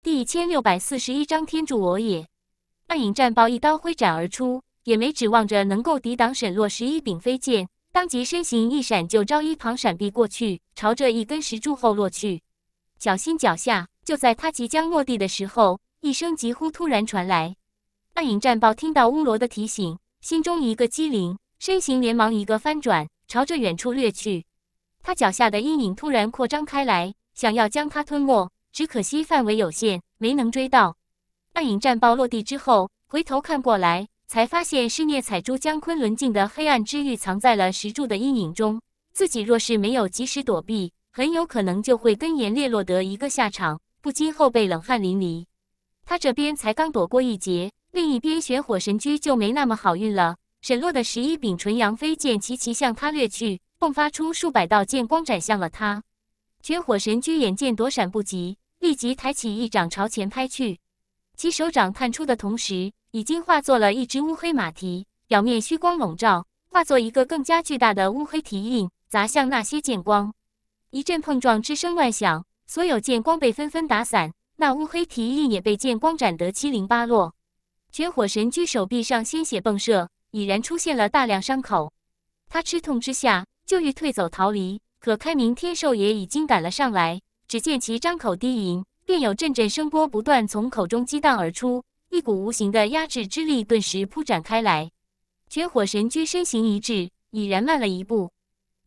第一千六百四十一章，天助我也！暗影战豹一刀挥斩而出，也没指望着能够抵挡沈洛十一柄飞剑，当即身形一闪，就朝一旁闪避过去，朝着一根石柱后落去。小心脚下！就在他即将落地的时候，一声急呼突然传来。暗影战豹听到乌罗的提醒，心中一个机灵，身形连忙一个翻转，朝着远处掠去。他脚下的阴影突然扩张开来，想要将他吞没。只可惜范围有限，没能追到。暗影战报落地之后，回头看过来，才发现是聂彩珠将昆仑镜的黑暗之玉藏在了石柱的阴影中。自己若是没有及时躲避，很有可能就会跟严烈落得一个下场，不禁后背冷汗淋漓。他这边才刚躲过一劫，另一边玄火神驹就没那么好运了。沈洛的十一柄纯阳飞剑齐齐向他掠去，迸发出数百道剑光，斩向了他。绝火神驹眼见躲闪不及，立即抬起一掌朝前拍去。其手掌探出的同时，已经化作了一只乌黑马蹄，表面虚光笼罩，化作一个更加巨大的乌黑蹄印，砸向那些剑光。一阵碰撞之声乱响，所有剑光被纷纷打散。那乌黑蹄印也被剑光斩得七零八落。绝火神驹手臂上鲜血迸射，已然出现了大量伤口。他吃痛之下，就欲退走逃离。可开明天兽也已经赶了上来，只见其张口低吟，便有阵阵声波不断从口中激荡而出，一股无形的压制之力顿时铺展开来。玄火神驹身形一滞，已然慢了一步。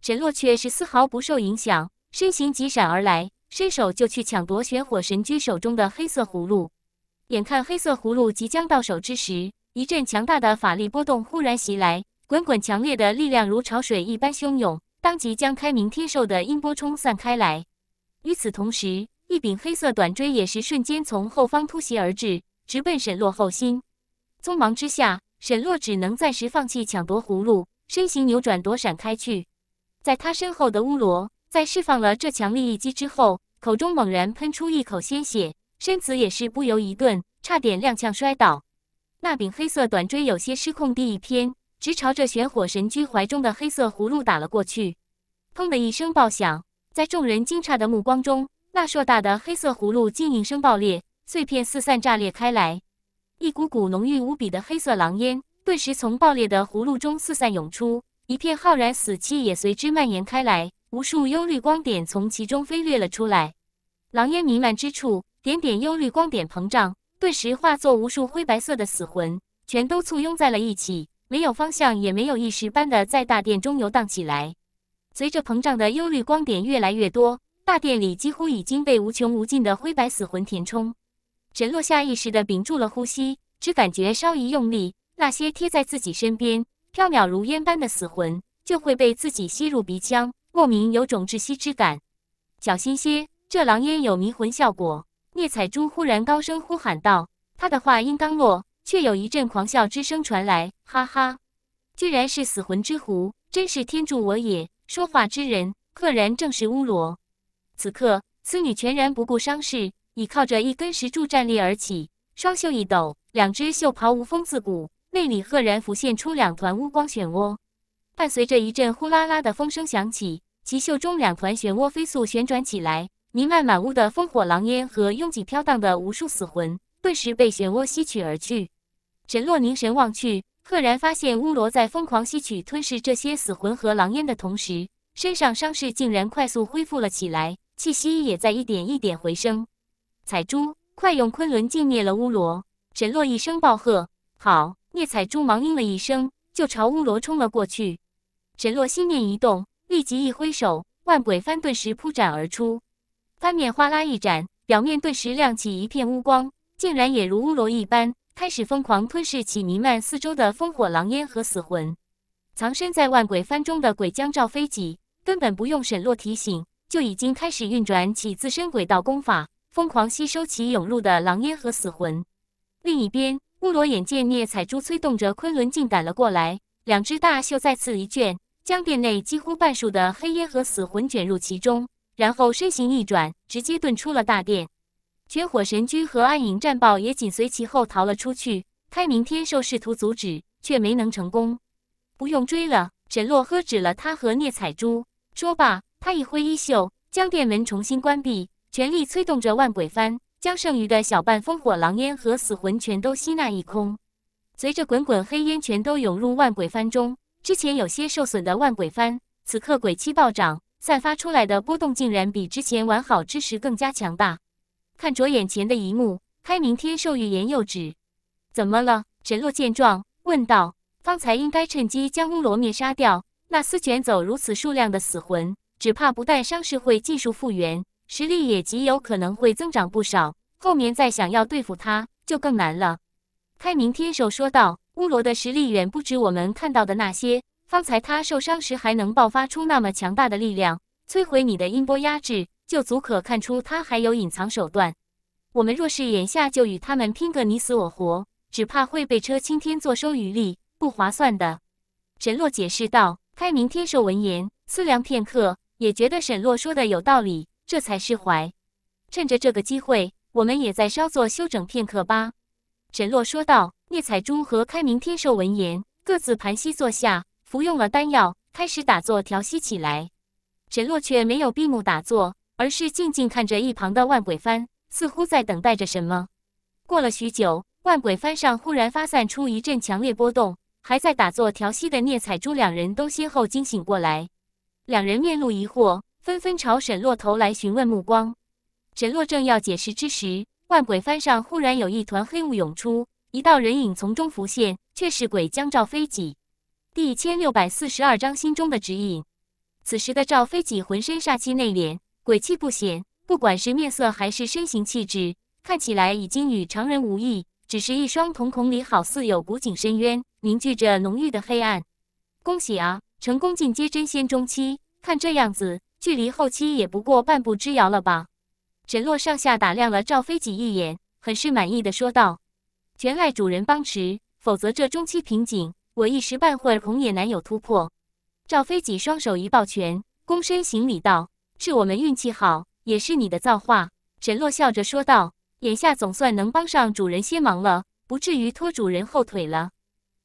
沈洛却是丝毫不受影响，身形急闪而来，伸手就去抢夺玄火神驹手中的黑色葫芦。眼看黑色葫芦即将到手之时，一阵强大的法力波动忽然袭来，滚滚强烈的力量如潮水一般汹涌。当即将开明天兽的音波冲散开来，与此同时，一柄黑色短锥也是瞬间从后方突袭而至，直奔沈洛后心。匆忙之下，沈洛只能暂时放弃抢夺葫芦，身形扭转躲闪开去。在他身后的乌罗，在释放了这强力一击之后，口中猛然喷出一口鲜血，身子也是不由一顿，差点踉跄摔倒。那柄黑色短锥有些失控，地一偏。直朝着玄火神驹怀中的黑色葫芦打了过去，砰的一声爆响，在众人惊诧的目光中，那硕大的黑色葫芦竟应声爆裂，碎片四散炸裂开来，一股股浓郁无比的黑色狼烟顿时从爆裂的葫芦中四散涌出，一片浩然死气也随之蔓延开来，无数幽绿光点从其中飞掠了出来，狼烟弥漫之处，点点幽绿光点膨胀，顿时化作无数灰白色的死魂，全都簇拥在了一起。没有方向，也没有意识般的在大殿中游荡起来。随着膨胀的忧虑光点越来越多，大殿里几乎已经被无穷无尽的灰白死魂填充。沈落下意识的屏住了呼吸，只感觉稍一用力，那些贴在自己身边、飘渺如烟般的死魂就会被自己吸入鼻腔，莫名有种窒息之感。小心些，这狼烟有迷魂效果！聂彩珠忽然高声呼喊道。他的话音刚落。却有一阵狂笑之声传来，哈哈，居然是死魂之狐，真是天助我也！说话之人，赫然正是乌罗。此刻，此女全然不顾伤势，倚靠着一根石柱站立而起，双袖一抖，两只袖袍无风自鼓，内里赫然浮现出两团乌光漩涡，伴随着一阵呼啦啦的风声响起，其袖中两团漩涡飞速旋转起来，弥漫满屋的烽火狼烟和拥挤飘荡的无数死魂，顿时被漩涡吸取而去。沈洛凝神望去，赫然发现乌罗在疯狂吸取、吞噬这些死魂和狼烟的同时，身上伤势竟然快速恢复了起来，气息也在一点一点回升。彩珠，快用昆仑镜灭了乌罗！沈洛一声暴喝。好！聂彩珠忙应了一声，就朝乌罗冲了过去。沈洛心念一动，立即一挥手，万鬼幡顿时扑展而出，幡面哗啦一展，表面顿时亮起一片乌光，竟然也如乌罗一般。开始疯狂吞噬起弥漫四周的烽火狼烟和死魂，藏身在万鬼幡中的鬼将赵飞戟根本不用沈洛提醒，就已经开始运转起自身鬼道功法，疯狂吸收起涌入的狼烟和死魂。另一边，乌罗眼见聂彩珠催动着昆仑镜赶了过来，两只大袖再次一卷，将殿内几乎半数的黑烟和死魂卷入其中，然后身形一转，直接遁出了大殿。绝火神驹和暗影战豹也紧随其后逃了出去。开明天兽试图阻止，却没能成功。不用追了，沈洛呵止了他和聂彩珠。说罢，他一挥衣袖，将殿门重新关闭，全力催动着万鬼幡，将剩余的小半烽火狼烟和死魂全都吸纳一空。随着滚滚黑烟全都涌入万鬼幡中，之前有些受损的万鬼幡，此刻鬼气暴涨，散发出来的波动竟然比之前完好之时更加强大。看着眼前的一幕，开明天授欲言又止。怎么了？沈洛见状问道。方才应该趁机将乌罗灭杀掉。那厮卷走如此数量的死魂，只怕不但伤势会尽数复原，实力也极有可能会增长不少。后面再想要对付他，就更难了。开明天授说道：“乌罗的实力远不止我们看到的那些。方才他受伤时，还能爆发出那么强大的力量，摧毁你的音波压制。”就足可看出他还有隐藏手段。我们若是眼下就与他们拼个你死我活，只怕会被车青天坐收渔利，不划算的。沈洛解释道。开明天授闻言，思量片刻，也觉得沈洛说的有道理，这才释怀。趁着这个机会，我们也再稍作休整片刻吧。沈洛说道。聂彩珠和开明天授闻言，各自盘膝坐下，服用了丹药，开始打坐调息起来。沈洛却没有闭目打坐。而是静静看着一旁的万鬼幡，似乎在等待着什么。过了许久，万鬼幡上忽然发散出一阵强烈波动，还在打坐调息的聂彩珠两人都先后惊醒过来，两人面露疑惑，纷纷朝沈洛投来询问目光。沈洛正要解释之时，万鬼幡上忽然有一团黑雾涌出，一道人影从中浮现，却是鬼将赵飞己。第一千六百四十二章心中的指引。此时的赵飞己浑身煞气内敛。鬼气不显，不管是面色还是身形气质，看起来已经与常人无异，只是一双瞳孔里好似有古井深渊，凝聚着浓郁的黑暗。恭喜啊，成功进阶真仙中期，看这样子，距离后期也不过半步之遥了吧？沈洛上下打量了赵飞几一眼，很是满意的说道：“全赖主人帮持，否则这中期瓶颈，我一时半会儿恐也难有突破。”赵飞几双手一抱拳，躬身行礼道。是我们运气好，也是你的造化。”沈洛笑着说道，“眼下总算能帮上主人些忙了，不至于拖主人后腿了。”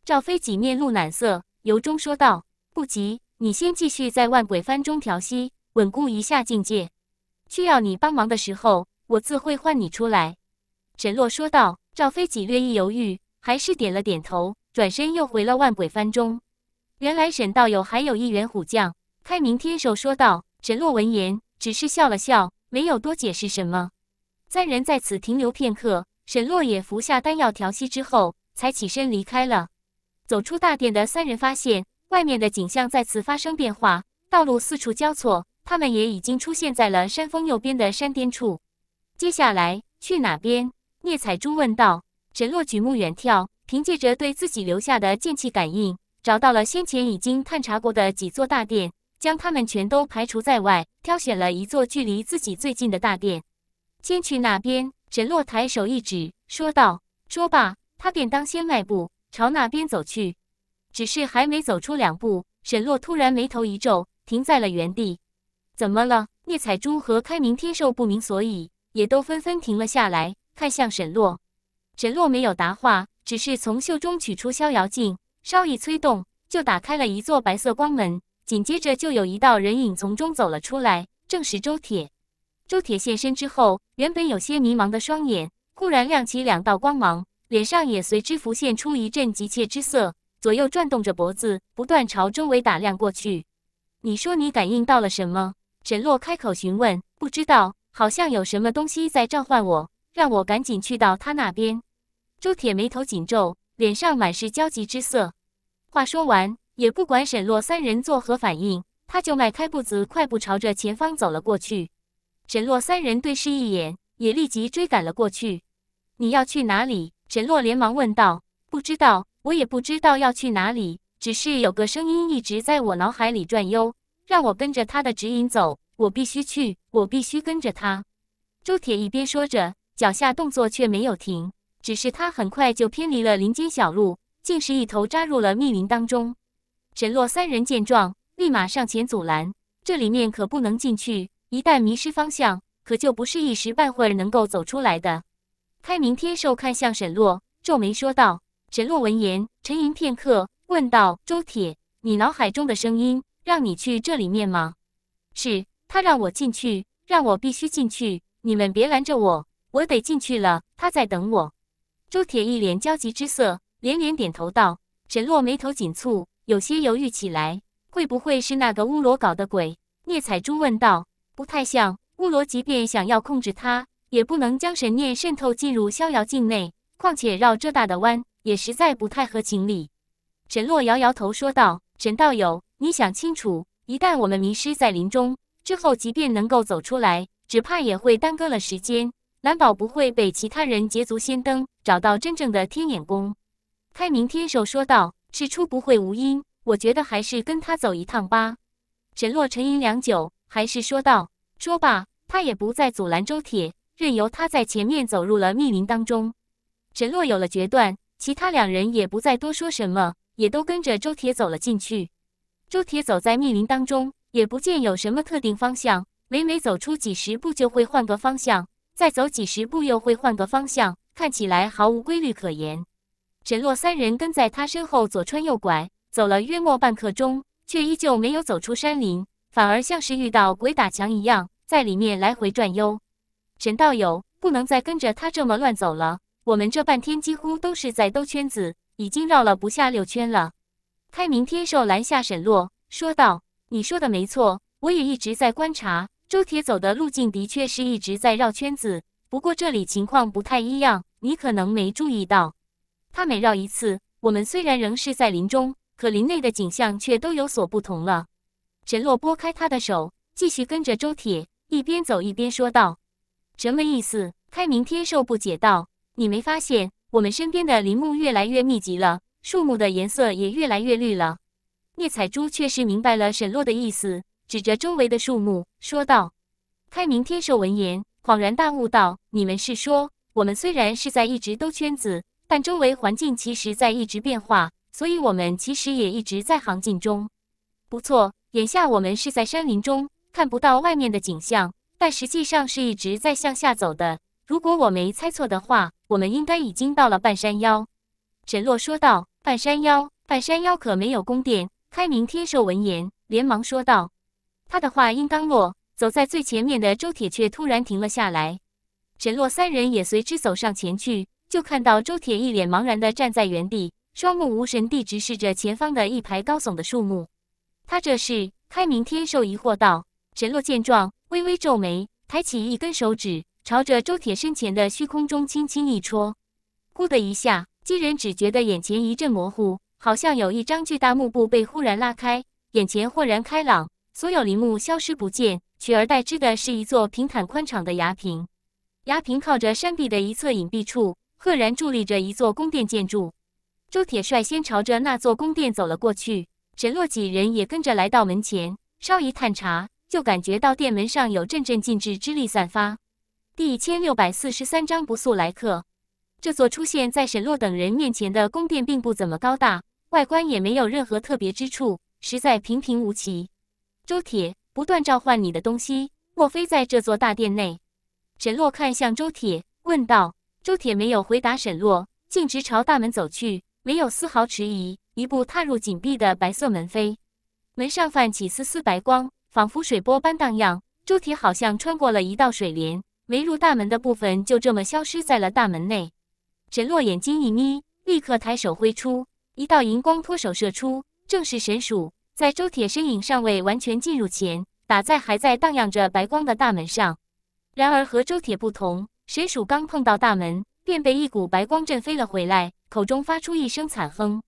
赵飞几面露难色，由衷说道：“不急，你先继续在万鬼幡中调息，稳固一下境界。需要你帮忙的时候，我自会唤你出来。”沈洛说道。赵飞几略一犹豫，还是点了点头，转身又回了万鬼幡中。原来沈道友还有一员虎将，开明天手说道。沈洛闻言，只是笑了笑，没有多解释什么。三人在此停留片刻，沈洛也服下丹药调息之后，才起身离开了。走出大殿的三人发现，外面的景象再次发生变化，道路四处交错。他们也已经出现在了山峰右边的山巅处。接下来去哪边？聂彩珠问道。沈洛举目远眺，凭借着对自己留下的剑气感应，找到了先前已经探查过的几座大殿。将他们全都排除在外，挑选了一座距离自己最近的大殿，先去那边。沈洛抬手一指，说道。说罢，他便当先迈步朝那边走去。只是还没走出两步，沈洛突然眉头一皱，停在了原地。怎么了？聂彩珠和开明天寿不明所以，也都纷纷停了下来，看向沈洛。沈洛没有答话，只是从袖中取出逍遥镜，稍一催动，就打开了一座白色光门。紧接着就有一道人影从中走了出来，正是周铁。周铁现身之后，原本有些迷茫的双眼忽然亮起两道光芒，脸上也随之浮现出一阵急切之色，左右转动着脖子，不断朝周围打量过去。你说你感应到了什么？沈洛开口询问。不知道，好像有什么东西在召唤我，让我赶紧去到他那边。周铁眉头紧皱，脸上满是焦急之色。话说完。也不管沈洛三人作何反应，他就迈开步子，快步朝着前方走了过去。沈洛三人对视一眼，也立即追赶了过去。你要去哪里？沈洛连忙问道。不知道，我也不知道要去哪里，只是有个声音一直在我脑海里转悠，让我跟着他的指引走。我必须去，我必须跟着他。周铁一边说着，脚下动作却没有停，只是他很快就偏离了林间小路，竟是一头扎入了密林当中。沈洛三人见状，立马上前阻拦。这里面可不能进去，一旦迷失方向，可就不是一时半会儿能够走出来的。开明天兽看向沈洛，皱眉说道：“沈洛，闻言沉吟片刻，问道：‘周铁，你脑海中的声音让你去这里面吗？’是，他让我进去，让我必须进去。你们别拦着我，我得进去了，他在等我。”周铁一脸焦急之色，连连点头道：“沈洛，眉头紧蹙。”有些犹豫起来，会不会是那个乌罗搞的鬼？聂彩珠问道。不太像，乌罗即便想要控制他，也不能将神念渗透进入逍遥境内，况且绕这大的弯，也实在不太合情理。沈洛摇摇头说道：“沈道友，你想清楚，一旦我们迷失在林中之后，即便能够走出来，只怕也会耽搁了时间，难保不会被其他人捷足先登，找到真正的天眼宫。”开明天手说道。事出不会无因，我觉得还是跟他走一趟吧。沈洛沉吟良久，还是说道。说罢，他也不再阻拦周铁，任由他在前面走入了密林当中。沈洛有了决断，其他两人也不再多说什么，也都跟着周铁走了进去。周铁走在密林当中，也不见有什么特定方向，每每走出几十步就会换个方向，再走几十步又会换个方向，看起来毫无规律可言。沈洛三人跟在他身后左穿右拐，走了约莫半刻钟，却依旧没有走出山林，反而像是遇到鬼打墙一样，在里面来回转悠。沈道友，不能再跟着他这么乱走了。我们这半天几乎都是在兜圈子，已经绕了不下六圈了。开明天寿拦下沈洛，说道：“你说的没错，我也一直在观察周铁走的路径，的确是一直在绕圈子。不过这里情况不太一样，你可能没注意到。”他每绕一次，我们虽然仍是在林中，可林内的景象却都有所不同了。沈洛拨开他的手，继续跟着周铁，一边走一边说道：“什么意思？”开明天兽不解道：“你没发现我们身边的林木越来越密集了，树木的颜色也越来越绿了？”聂彩珠确实明白了沈洛的意思，指着周围的树木说道：“开明天兽闻言恍然大悟道：‘你们是说，我们虽然是在一直兜圈子？’”但周围环境其实在一直变化，所以我们其实也一直在行进中。不错，眼下我们是在山林中，看不到外面的景象，但实际上是一直在向下走的。如果我没猜错的话，我们应该已经到了半山腰。”沈洛说道。“半山腰，半山腰可没有宫殿。”开明天寿闻言连忙说道。他的话音刚落，走在最前面的周铁却突然停了下来，沈洛三人也随之走上前去。就看到周铁一脸茫然地站在原地，双目无神地直视着前方的一排高耸的树木。他这是开明天寿疑惑道。沈洛见状，微微皱眉，抬起一根手指，朝着周铁身前的虚空中轻轻一戳。咕的一下，几人只觉得眼前一阵模糊，好像有一张巨大幕布被忽然拉开，眼前豁然开朗，所有林木消失不见，取而代之的是一座平坦宽敞的崖坪。崖坪靠着山壁的一侧隐蔽处。赫然伫立着一座宫殿建筑，周铁率先朝着那座宫殿走了过去，沈洛几人也跟着来到门前，稍一探查，就感觉到殿门上有阵阵禁制之力散发。第一千六百四十三章不速来客。这座出现在沈洛等人面前的宫殿并不怎么高大，外观也没有任何特别之处，实在平平无奇。周铁，不断召唤你的东西，莫非在这座大殿内？沈洛看向周铁，问道。周铁没有回答沈洛，径直朝大门走去，没有丝毫迟疑，一步踏入紧闭的白色门扉，门上泛起丝丝白光，仿佛水波般荡漾。周铁好像穿过了一道水帘，没入大门的部分就这么消失在了大门内。沈洛眼睛一眯，立刻抬手挥出一道银光脱手射出，正是神鼠。在周铁身影尚未完全进入前，打在还在荡漾着白光的大门上。然而和周铁不同。神鼠刚碰到大门，便被一股白光震飞了回来，口中发出一声惨哼。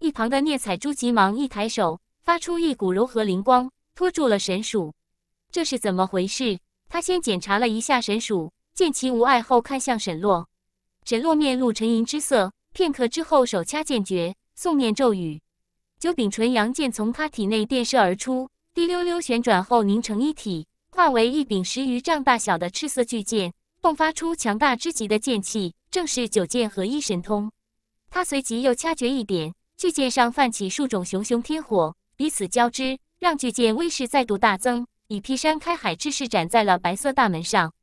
一旁的聂彩珠急忙一抬手，发出一股柔和灵光，拖住了神鼠。这是怎么回事？他先检查了一下神鼠，见其无碍后，看向沈洛。沈洛面露沉吟之色，片刻之后，手掐剑诀，诵念咒语，九柄纯阳剑从他体内电射而出，滴溜溜旋转后凝成一体，化为一柄十余丈大小的赤色巨剑。迸发出强大之极的剑气，正是九剑合一神通。他随即又掐诀一点，巨剑上泛起数种熊熊天火，彼此交织，让巨剑威势再度大增，以劈山开海之势斩在了白色大门上。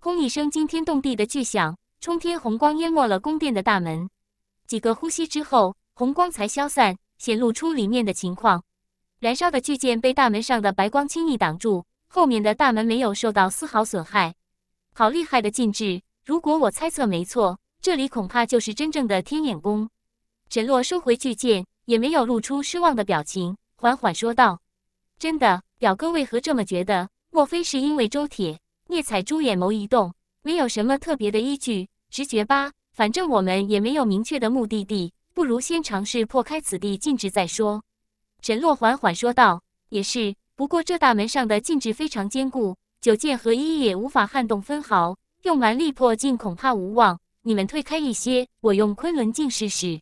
轰一声惊天动地的巨响，冲天红光淹没了宫殿的大门。几个呼吸之后，红光才消散，显露出里面的情况。燃烧的巨剑被大门上的白光轻易挡住，后面的大门没有受到丝毫损害。好厉害的禁制！如果我猜测没错，这里恐怕就是真正的天眼宫。沈洛收回巨剑，也没有露出失望的表情，缓缓说道：“真的，表哥为何这么觉得？莫非是因为周铁？”聂彩珠眼眸一动，没有什么特别的依据，直觉吧。反正我们也没有明确的目的地，不如先尝试破开此地禁制再说。沈洛缓缓说道：“也是，不过这大门上的禁制非常坚固。”九剑合一也无法撼动分毫，用蛮力破镜恐怕无望。你们退开一些，我用昆仑镜试试。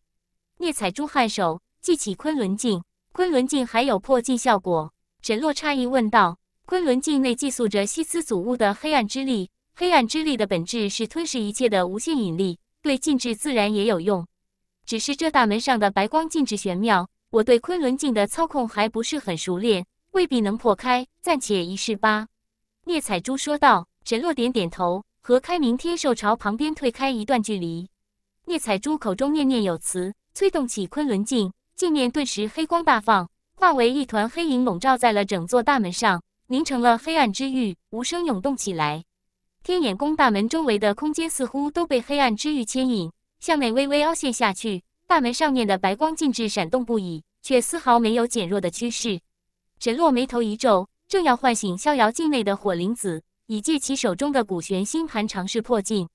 聂彩珠颔首，记起昆仑镜。昆仑镜还有破镜效果。沈洛诧异问道：“昆仑镜内寄宿着西斯祖物的黑暗之力，黑暗之力的本质是吞噬一切的无限引力，对禁制自然也有用。只是这大门上的白光禁制玄妙，我对昆仑镜的操控还不是很熟练，未必能破开，暂且一试吧。”聂彩珠说道：“沈洛点点头，和开明天兽朝旁边退开一段距离。聂彩珠口中念念有词，催动起昆仑镜，镜面顿时黑光大放，化为一团黑影笼罩在了整座大门上，凝成了黑暗之域，无声涌动起来。天眼宫大门周围的空间似乎都被黑暗之域牵引，向内微微凹陷下去。大门上面的白光尽致闪动不已，却丝毫没有减弱的趋势。沈洛眉头一皱。”正要唤醒逍遥境内的火灵子，以借其手中的古玄星盘尝试破禁，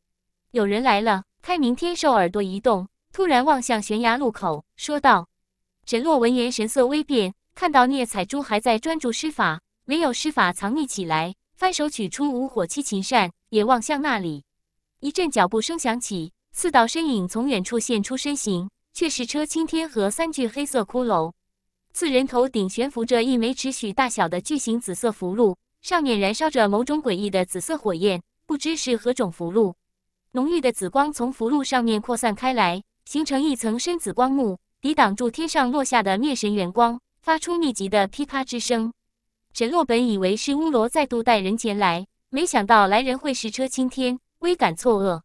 有人来了。开明天兽耳朵一动，突然望向悬崖路口，说道：“沈洛闻言神色微变，看到聂彩珠还在专注施法，没有施法藏匿起来，翻手取出五火七禽扇，也望向那里。”一阵脚步声响起，四道身影从远处现出身形，却是车青天和三具黑色骷髅。四人头顶悬浮着一枚尺许大小的巨型紫色符箓，上面燃烧着某种诡异的紫色火焰，不知是何种符箓。浓郁的紫光从符箓上面扩散开来，形成一层深紫光幕，抵挡住天上落下的灭神元光，发出密集的噼啪之声。沈洛本以为是乌罗再度带人前来，没想到来人会是车青天，微感错愕。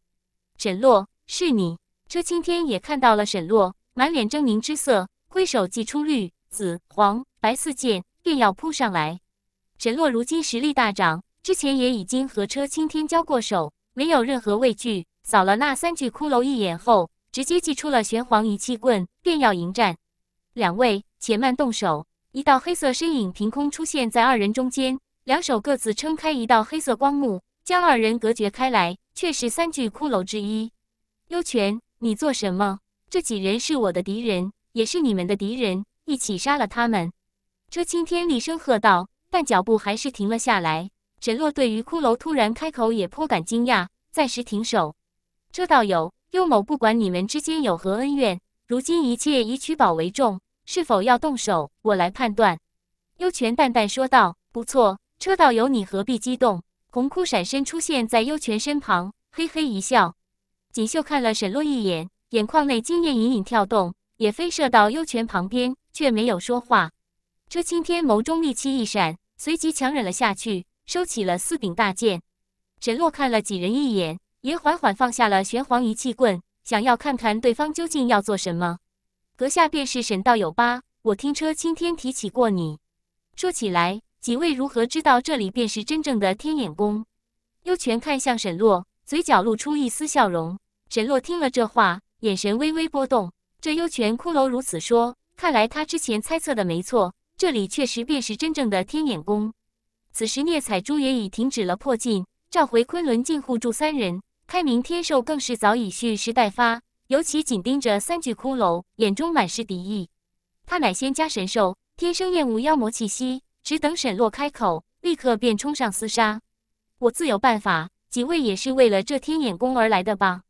沈洛，是你！车青天也看到了沈洛，满脸狰狞之色，挥手祭出绿。紫、黄、白四剑便要扑上来，沈洛如今实力大涨，之前也已经和车青天交过手，没有任何畏惧。扫了那三具骷髅一眼后，直接祭出了玄黄一气棍，便要迎战。两位且慢动手！一道黑色身影凭空出现在二人中间，两手各自撑开一道黑色光幕，将二人隔绝开来。却是三具骷髅之一，幽泉，你做什么？这几人是我的敌人，也是你们的敌人。一起杀了他们！车青天厉声喝道，但脚步还是停了下来。沈洛对于骷髅突然开口也颇感惊讶，暂时停手。车道友，幽某不管你们之间有何恩怨，如今一切以取宝为重，是否要动手，我来判断。”幽泉淡淡说道，“不错，车道友，你何必激动？”红骷闪身出现在幽泉身旁，嘿嘿一笑。锦绣看了沈洛一眼，眼眶内惊艳隐隐跳动，也飞射到幽泉旁边。却没有说话。车青天眸中戾气一闪，随即强忍了下去，收起了四柄大剑。沈洛看了几人一眼，也缓缓放下了玄黄一气棍，想要看看对方究竟要做什么。阁下便是沈道友吧？我听车青天提起过你。说起来，几位如何知道这里便是真正的天眼宫？幽泉看向沈洛，嘴角露出一丝笑容。沈洛听了这话，眼神微微波动。这幽泉骷髅如此说。看来他之前猜测的没错，这里确实便是真正的天眼宫。此时聂彩珠也已停止了破禁，召回昆仑镜护住三人。开明天兽更是早已蓄势待发，尤其紧盯着三具骷髅，眼中满是敌意。他乃仙家神兽，天生厌恶妖魔气息，只等沈洛开口，立刻便冲上厮杀。我自有办法，几位也是为了这天眼宫而来的吧？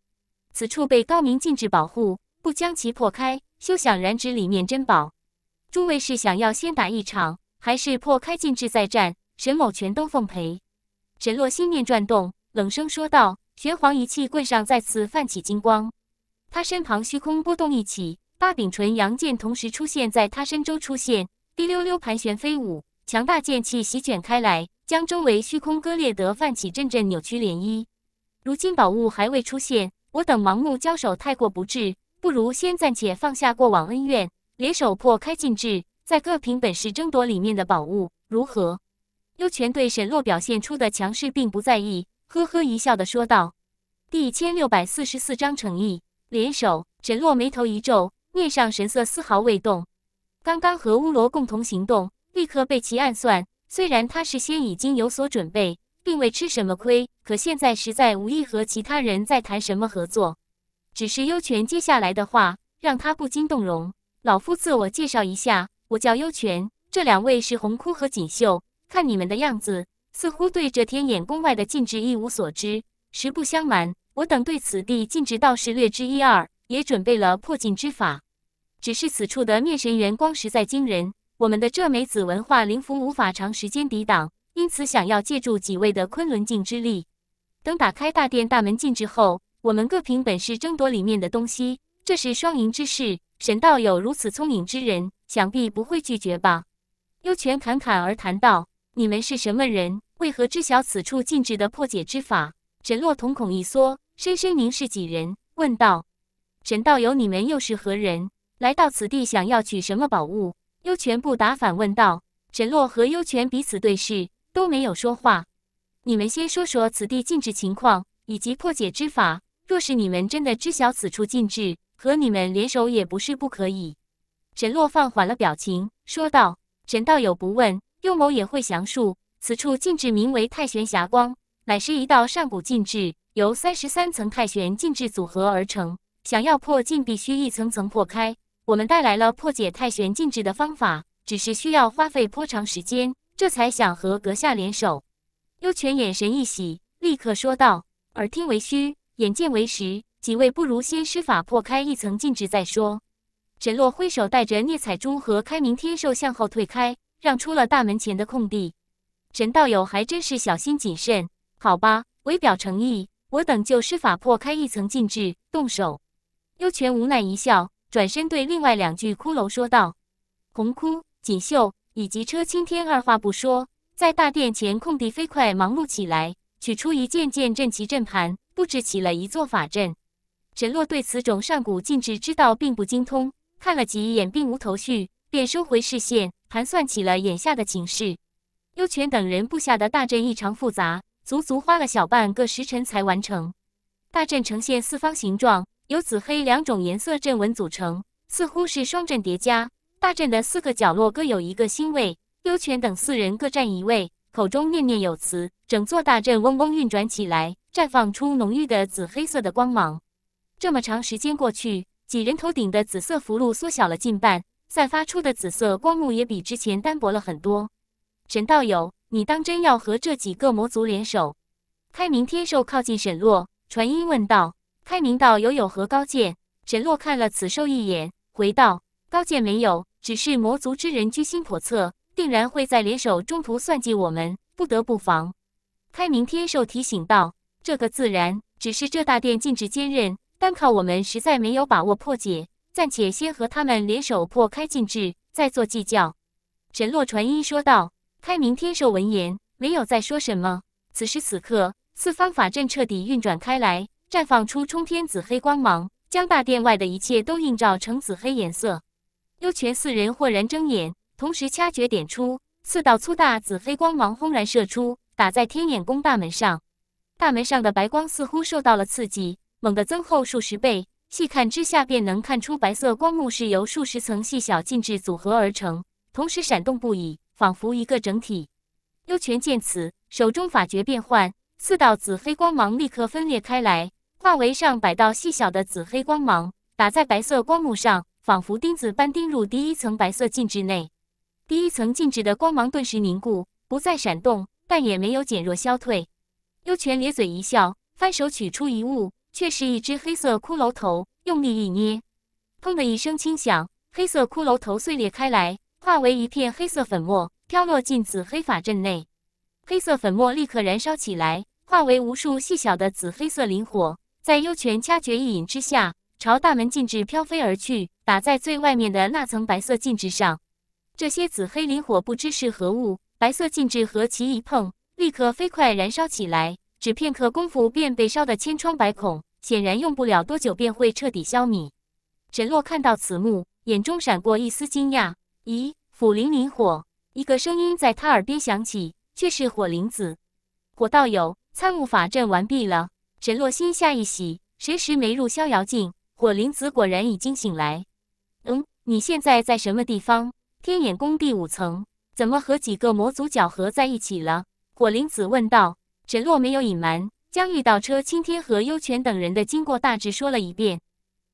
此处被高明禁制保护，不将其破开。休想染指里面珍宝！诸位是想要先打一场，还是破开禁制再战？沈某全都奉陪。沈洛心念转动，冷声说道：“玄黄仪器棍上再次泛起金光，他身旁虚空波动一起，八柄纯阳剑同时出现在他身周，出现滴溜溜盘旋飞舞，强大剑气席卷开来，将周围虚空割裂得泛起阵阵扭曲涟漪。如今宝物还未出现，我等盲目交手太过不智。”不如先暂且放下过往恩怨，联手破开禁制，再各凭本事争夺里面的宝物，如何？幽泉对沈洛表现出的强势并不在意，呵呵一笑的说道。第一千六百四十四章诚意联手。沈洛眉头一皱，面上神色丝毫未动。刚刚和乌罗共同行动，立刻被其暗算，虽然他事先已经有所准备，并未吃什么亏，可现在实在无意和其他人再谈什么合作。只是幽泉接下来的话让他不禁动容。老夫自我介绍一下，我叫幽泉。这两位是红枯和锦绣。看你们的样子，似乎对这天眼宫外的禁制一无所知。实不相瞒，我等对此地禁制倒是略知一二，也准备了破禁之法。只是此处的灭神元光实在惊人，我们的这枚紫文化灵符无法长时间抵挡，因此想要借助几位的昆仑镜之力，等打开大殿大门禁制后。我们各凭本事争夺里面的东西，这是双赢之事。神道友如此聪颖之人，想必不会拒绝吧？幽泉侃侃而谈道：“你们是什么人？为何知晓此处禁制的破解之法？”沈洛瞳孔一缩，深深凝视几人，问道：“沈道友，你们又是何人？来到此地想要取什么宝物？”幽泉不答，反问道：“沈洛和幽泉彼此对视，都没有说话。你们先说说此地禁制情况以及破解之法。”若是你们真的知晓此处禁制，和你们联手也不是不可以。沈洛放缓了表情，说道：“神道友不问，幽某也会详述。此处禁制名为太玄霞光，乃是一道上古禁制，由三十三层太玄禁制组合而成。想要破禁，必须一层层破开。我们带来了破解太玄禁制的方法，只是需要花费颇长时间，这才想和阁下联手。”幽泉眼神一喜，立刻说道：“耳听为虚。”眼见为实，几位不如先施法破开一层禁制再说。沈洛挥手，带着聂彩珠和开明天寿向后退开，让出了大门前的空地。沈道友还真是小心谨慎，好吧，为表诚意，我等就施法破开一层禁制。动手。幽泉无奈一笑，转身对另外两具骷髅说道：“红骷、锦绣以及车青天。”二话不说，在大殿前空地飞快忙碌起来，取出一件件阵旗阵盘。布置起了一座法阵，沈洛对此种上古禁制之道并不精通，看了几眼并无头绪，便收回视线，盘算起了眼下的情势。幽泉等人布下的大阵异常复杂，足足花了小半个时辰才完成。大阵呈现四方形状，由紫黑两种颜色阵纹组成，似乎是双阵叠加。大阵的四个角落各有一个星位，幽泉等四人各占一位。口中念念有词，整座大阵嗡嗡运转起来，绽放出浓郁的紫黑色的光芒。这么长时间过去，几人头顶的紫色符箓缩小了近半，散发出的紫色光幕也比之前单薄了很多。沈道友，你当真要和这几个魔族联手？开明天兽靠近沈洛，传音问道：“开明道友有何高见？”沈洛看了此兽一眼，回道：“高见没有，只是魔族之人居心叵测。”定然会在联手中途算计我们，不得不防。开明天授提醒道：“这个自然，只是这大殿禁制坚韧，单靠我们实在没有把握破解。暂且先和他们联手破开禁制，再做计较。”沈洛传音说道。开明天授闻言没有再说什么。此时此刻，四方法阵彻底运转开来，绽放出冲天紫黑光芒，将大殿外的一切都映照成紫黑颜色。幽泉四人豁然睁眼。同时掐诀点出四道粗大紫黑光芒，轰然射出，打在天眼宫大门上。大门上的白光似乎受到了刺激，猛地增厚数十倍。细看之下，便能看出白色光幕是由数十层细小禁制组合而成，同时闪动不已，仿佛一个整体。幽泉见此，手中法诀变幻，四道紫黑光芒立刻分裂开来，化为上百道细小的紫黑光芒，打在白色光幕上，仿佛钉子般钉入第一层白色禁制内。第一层禁制的光芒顿时凝固，不再闪动，但也没有减弱消退。幽泉咧嘴一笑，翻手取出一物，却是一只黑色骷髅头。用力一捏，砰的一声轻响，黑色骷髅头碎裂开来，化为一片黑色粉末，飘落进紫黑法阵内。黑色粉末立刻燃烧起来，化为无数细小的紫黑色灵火，在幽泉掐诀一引之下，朝大门禁制飘飞而去，打在最外面的那层白色禁制上。这些紫黑磷火不知是何物，白色禁制和其一碰，立刻飞快燃烧起来，只片刻功夫便被烧得千疮百孔，显然用不了多久便会彻底消弭。沈洛看到此幕，眼中闪过一丝惊讶：“咦，腐灵磷火！”一个声音在他耳边响起，却是火灵子：“火道友，参悟法阵完毕了。”沈洛心下一喜，谁时没入逍遥境？火灵子果然已经醒来。“嗯，你现在在什么地方？”天眼宫第五层怎么和几个魔族搅合在一起了？火灵子问道。沈洛没有隐瞒，将遇到车青天和幽泉等人的经过大致说了一遍。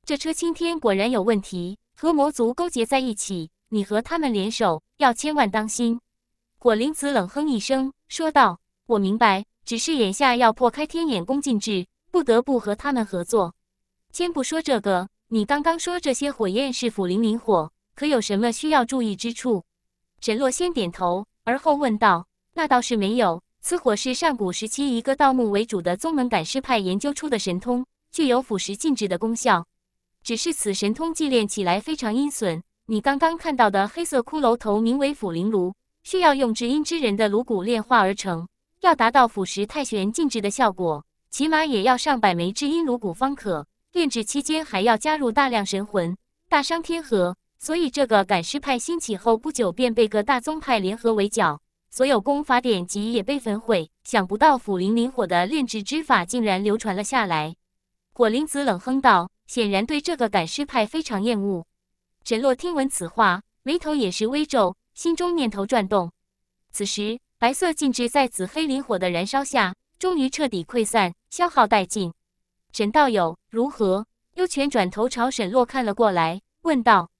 这车青天果然有问题，和魔族勾结在一起。你和他们联手，要千万当心。火灵子冷哼一声说道：“我明白，只是眼下要破开天眼宫禁制，不得不和他们合作。先不说这个，你刚刚说这些火焰是腐灵灵火。”可有什么需要注意之处？沈洛先点头，而后问道：“那倒是没有。此火是上古时期一个盗墓为主的宗门赶尸派研究出的神通，具有腐蚀禁制的功效。只是此神通祭炼起来非常阴损。你刚刚看到的黑色骷髅头名为腐灵炉，需要用至阴之人的颅骨炼化而成。要达到腐蚀太玄禁制的效果，起码也要上百枚至阴颅骨方可。炼制期间还要加入大量神魂，大伤天河。”所以，这个赶尸派兴起后不久，便被各大宗派联合围剿，所有功法典籍也被焚毁。想不到腐灵灵火的炼制之法竟然流传了下来。火灵子冷哼道，显然对这个赶尸派非常厌恶。沈洛听闻此话，眉头也是微皱，心中念头转动。此时，白色禁制在紫黑灵火的燃烧下，终于彻底溃散，消耗殆尽。沈道友，如何？幽泉转头朝沈洛看了过来，问道。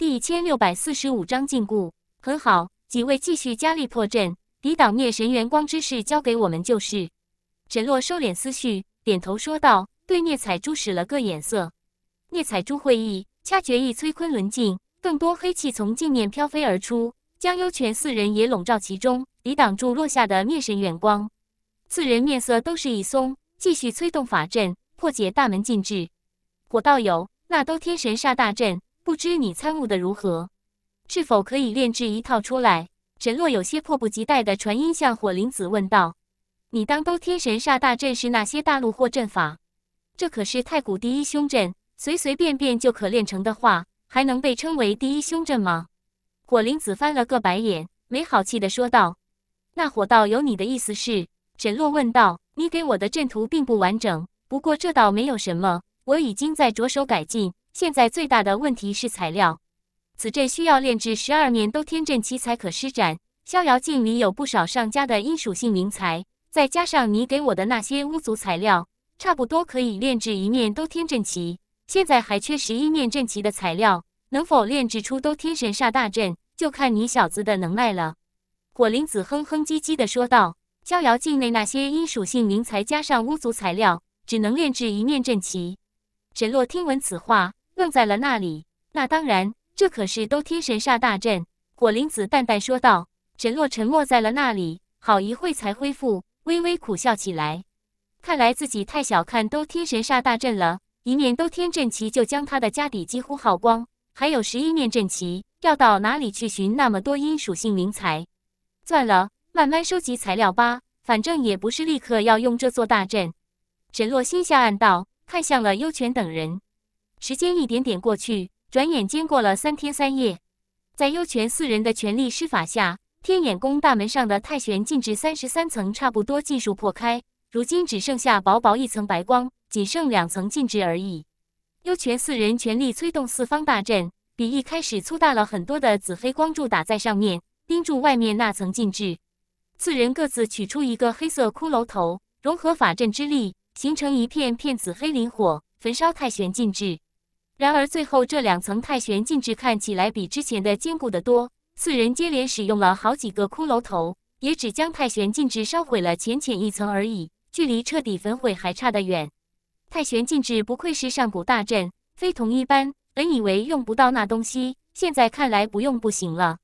第一千六百四十五章禁锢。很好，几位继续加力破阵，抵挡灭神元光之势，交给我们就是。沈洛收敛思绪，点头说道，对聂彩珠使了个眼色。聂彩珠会意，掐诀一催昆仑镜，更多黑气从镜面飘飞而出，将幽泉四人也笼罩其中，抵挡住落下的灭神元光。四人面色都是一松，继续催动法阵，破解大门禁制。火道友，那都天神煞大阵。不知你参悟的如何，是否可以炼制一套出来？沈洛有些迫不及待地传音向火灵子问道：“你当都天神煞大阵是那些大陆货阵法？这可是太古第一凶阵，随随便便就可练成的话，还能被称为第一凶阵吗？”火灵子翻了个白眼，没好气地说道：“那火道有你的意思是？”沈洛问道：“你给我的阵图并不完整，不过这倒没有什么，我已经在着手改进。”现在最大的问题是材料，此阵需要炼制十二面都天阵旗才可施展。逍遥境里有不少上佳的阴属性灵材，再加上你给我的那些巫族材料，差不多可以炼制一面都天阵旗。现在还缺十一面阵旗的材料，能否炼制出都天神煞大阵，就看你小子的能耐了。火灵子哼哼唧唧的说道：“逍遥境内那些阴属性灵材加上巫族材料，只能炼制一面阵旗。”沈洛听闻此话。愣在了那里。那当然，这可是都天神煞大阵。火灵子淡淡说道。沈洛沉默在了那里，好一会才恢复，微微苦笑起来。看来自己太小看都天神煞大阵了，一面都天阵旗就将他的家底几乎耗光。还有十一面阵旗，要到哪里去寻那么多阴属性灵材？算了，慢慢收集材料吧，反正也不是立刻要用这座大阵。沈洛心下暗道，看向了幽泉等人。时间一点点过去，转眼间过了三天三夜，在幽泉四人的全力施法下，天眼宫大门上的太玄禁制三十三层差不多尽数破开，如今只剩下薄薄一层白光，仅剩两层禁制而已。幽泉四人全力催动四方大阵，比一开始粗大了很多的紫黑光柱打在上面，盯住外面那层禁制。四人各自取出一个黑色骷髅头，融合法阵之力，形成一片片紫黑灵火，焚烧太玄禁制。然而，最后这两层太玄禁制看起来比之前的坚固得多。四人接连使用了好几个骷髅头，也只将太玄禁制烧毁了浅浅一层而已，距离彻底焚毁还差得远。太玄禁制不愧是上古大阵，非同一般。本以为用不到那东西，现在看来不用不行了。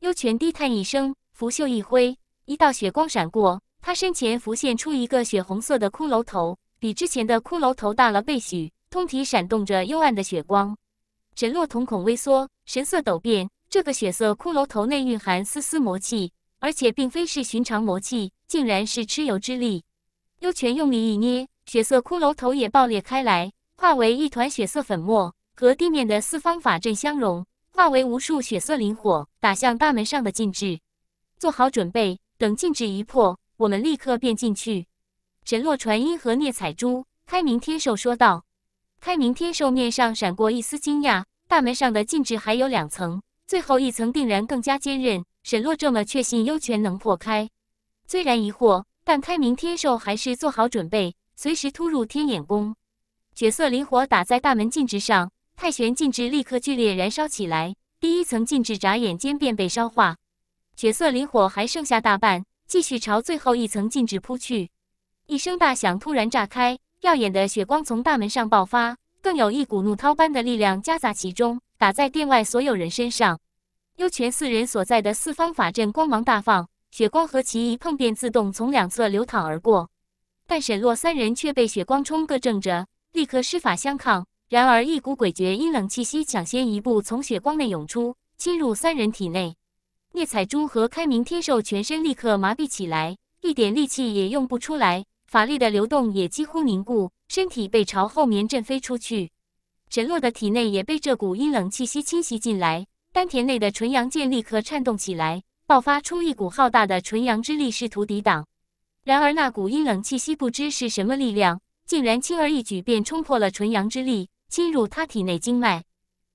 幽泉低叹一声，拂袖一挥，一道血光闪过，他身前浮现出一个血红色的骷髅头，比之前的骷髅头大了倍许。通体闪动着幽暗的血光，沈洛瞳孔微缩，神色陡变。这个血色骷髅头内蕴含丝丝魔气，而且并非是寻常魔气，竟然是蚩尤之力。幽泉用力一捏，血色骷髅头也爆裂开来，化为一团血色粉末，和地面的四方法阵相融，化为无数血色灵火，打向大门上的禁制。做好准备，等禁制一破，我们立刻便进去。沈洛传音和聂彩珠、开明天寿说道。开明天兽面上闪过一丝惊讶，大门上的禁制还有两层，最后一层定然更加坚韧。沈洛这么确信幽泉能破开，虽然疑惑，但开明天兽还是做好准备，随时突入天眼宫。血色灵火打在大门禁制上，太玄禁制立刻剧烈燃烧起来，第一层禁制眨眼间便被烧化。血色灵火还剩下大半，继续朝最后一层禁制扑去。一声大响，突然炸开。耀眼的血光从大门上爆发，更有一股怒涛般的力量夹杂其中，打在殿外所有人身上。幽泉四人所在的四方法阵光芒大放，血光和其一碰便自动从两侧流淌而过。但沈洛三人却被血光冲个正着，立刻施法相抗。然而一股诡谲阴冷气息抢先一步从血光内涌出，侵入三人体内。聂彩珠和开明天兽全身立刻麻痹起来，一点力气也用不出来。法力的流动也几乎凝固，身体被朝后面震飞出去。沈洛的体内也被这股阴冷气息侵袭进来，丹田内的纯阳剑立刻颤动起来，爆发出一股浩大的纯阳之力，试图抵挡。然而那股阴冷气息不知是什么力量，竟然轻而易举便冲破了纯阳之力，侵入他体内经脉。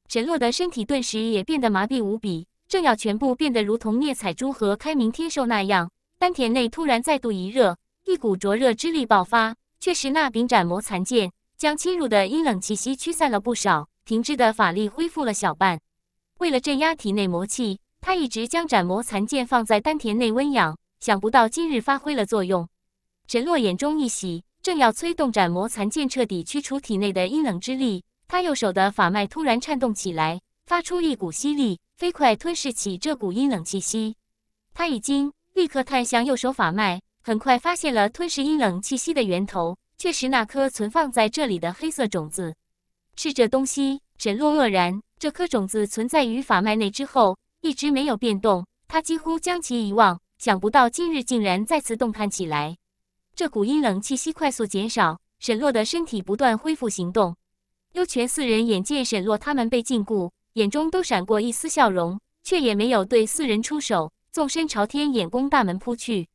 沈洛的身体顿时也变得麻痹无比，正要全部变得如同聂彩珠和开明天兽那样，丹田内突然再度一热。一股灼热之力爆发，却是那柄斩魔残剑将侵入的阴冷气息驱散了不少，停滞的法力恢复了小半。为了镇压体内魔气，他一直将斩魔残剑放在丹田内温养，想不到今日发挥了作用。沈洛眼中一喜，正要催动斩魔残剑彻底驱除体内的阴冷之力，他右手的法脉突然颤动起来，发出一股吸力，飞快吞噬起这股阴冷气息。他已经立刻探向右手法脉。很快发现了吞噬阴冷气息的源头，却是那颗存放在这里的黑色种子。是这东西？沈洛愕然。这颗种子存在于法脉内之后，一直没有变动，他几乎将其遗忘。想不到今日竟然再次动弹起来。这股阴冷气息快速减少，沈洛的身体不断恢复行动。幽泉四人眼见沈洛他们被禁锢，眼中都闪过一丝笑容，却也没有对四人出手，纵身朝天眼宫大门扑去。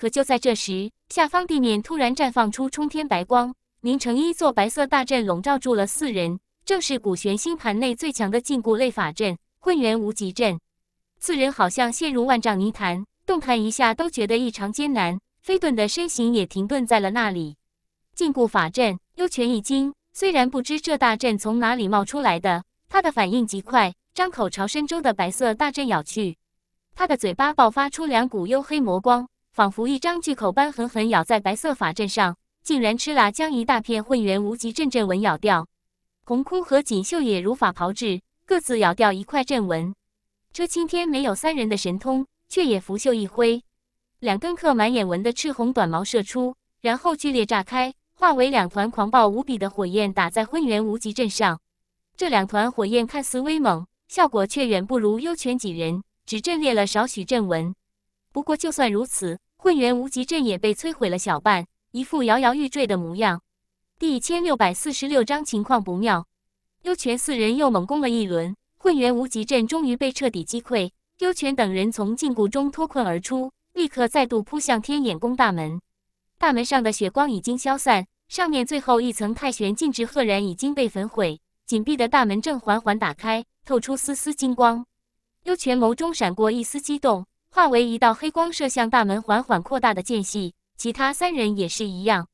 可就在这时，下方地面突然绽放出冲天白光，凝成一座白色大阵，笼罩住了四人。正是古玄星盘内最强的禁锢类法阵——混元无极阵。四人好像陷入万丈泥潭，动弹一下都觉得异常艰难。飞遁的身形也停顿在了那里。禁锢法阵，幽泉一惊，虽然不知这大阵从哪里冒出来的，他的反应极快，张口朝身中的白色大阵咬去，他的嘴巴爆发出两股幽黑魔光。仿佛一张巨口般狠狠咬在白色法阵上，竟然吃了将一大片混元无极阵阵纹咬掉。红枯和锦绣也如法炮制，各自咬掉一块阵纹。车青天没有三人的神通，却也拂袖一挥，两根刻满眼纹的赤红短毛射出，然后剧烈炸开，化为两团狂暴无比的火焰，打在混元无极阵上。这两团火焰看似威猛，效果却远不如幽泉几人，只阵裂了少许阵纹。不过，就算如此，混元无极阵也被摧毁了小半，一副摇摇欲坠的模样。第一千六百四十六章情况不妙，幽泉四人又猛攻了一轮，混元无极阵终于被彻底击溃。幽泉等人从禁锢中脱困而出，立刻再度扑向天眼宫大门。大门上的血光已经消散，上面最后一层太玄禁制赫然已经被焚毁，紧闭的大门正缓缓打开，透出丝丝金光。幽泉眸中闪过一丝激动。化为一道黑光射向大门缓缓扩大的间隙，其他三人也是一样。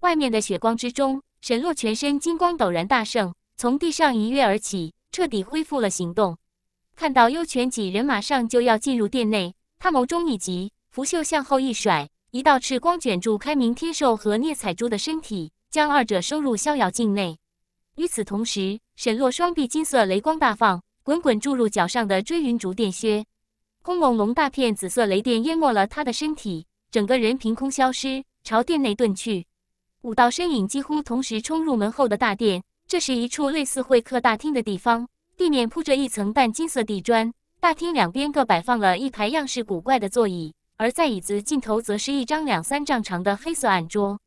外面的血光之中，沈洛全身金光陡然大盛，从地上一跃而起，彻底恢复了行动。看到幽泉几人马上就要进入殿内，他眸中一急，拂袖向后一甩，一道赤光卷住开明天兽和聂彩珠的身体，将二者收入逍遥境内。与此同时，沈洛双臂金色雷光大放，滚滚注入脚上的追云逐电靴。轰隆隆！大片紫色雷电淹没了他的身体，整个人凭空消失，朝殿内遁去。五道身影几乎同时冲入门后的大殿。这是一处类似会客大厅的地方，地面铺着一层淡金色地砖。大厅两边各摆放了一排样式古怪的座椅，而在椅子尽头则是一张两三丈长的黑色案桌。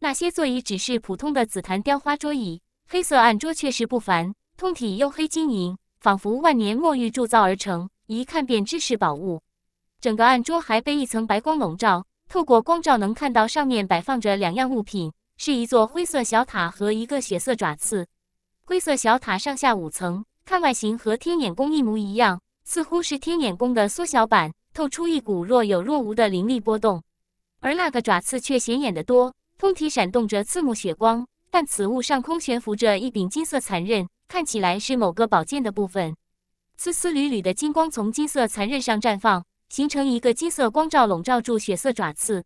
那些座椅只是普通的紫檀雕花桌椅，黑色案桌确实不凡，通体黝黑晶莹，仿佛万年墨玉铸造而成。一看便知是宝物，整个案桌还被一层白光笼罩，透过光照能看到上面摆放着两样物品：是一座灰色小塔和一个血色爪刺。灰色小塔上下五层，看外形和天眼宫一模一样，似乎是天眼宫的缩小版，透出一股若有若无的灵力波动。而那个爪刺却显眼的多，通体闪动着刺目血光，但此物上空悬浮着一柄金色残刃，看起来是某个宝剑的部分。丝丝缕缕的金光从金色残刃上绽放，形成一个金色光罩，笼罩住血色爪刺。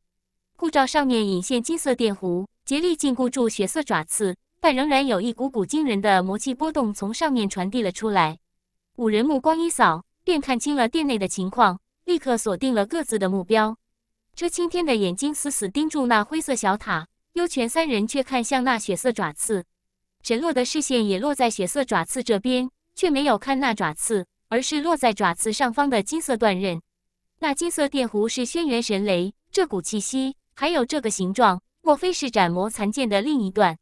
护罩上面引现金色电弧，竭力禁锢住血色爪刺，但仍然有一股股惊人的魔气波动从上面传递了出来。五人目光一扫，便看清了殿内的情况，立刻锁定了各自的目标。车青天的眼睛死死盯住那灰色小塔，幽泉三人却看向那血色爪刺，沈洛的视线也落在血色爪刺这边。却没有看那爪刺，而是落在爪刺上方的金色断刃。那金色电弧是轩辕神雷，这股气息还有这个形状，莫非是斩魔残剑的另一段？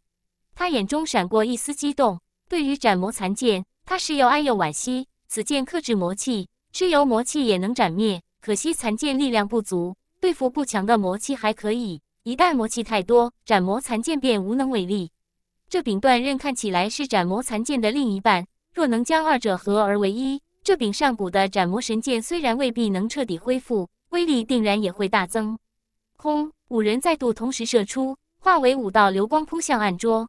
他眼中闪过一丝激动。对于斩魔残剑，他是又爱又惋惜。此剑克制魔气，蚩尤魔气也能斩灭，可惜残剑力量不足，对付不强的魔气还可以，一旦魔气太多，斩魔残剑便无能为力。这柄断刃看起来是斩魔残剑的另一半。若能将二者合而为一，这柄上古的斩魔神剑虽然未必能彻底恢复，威力定然也会大增。轰！五人再度同时射出，化为五道流光扑向案桌。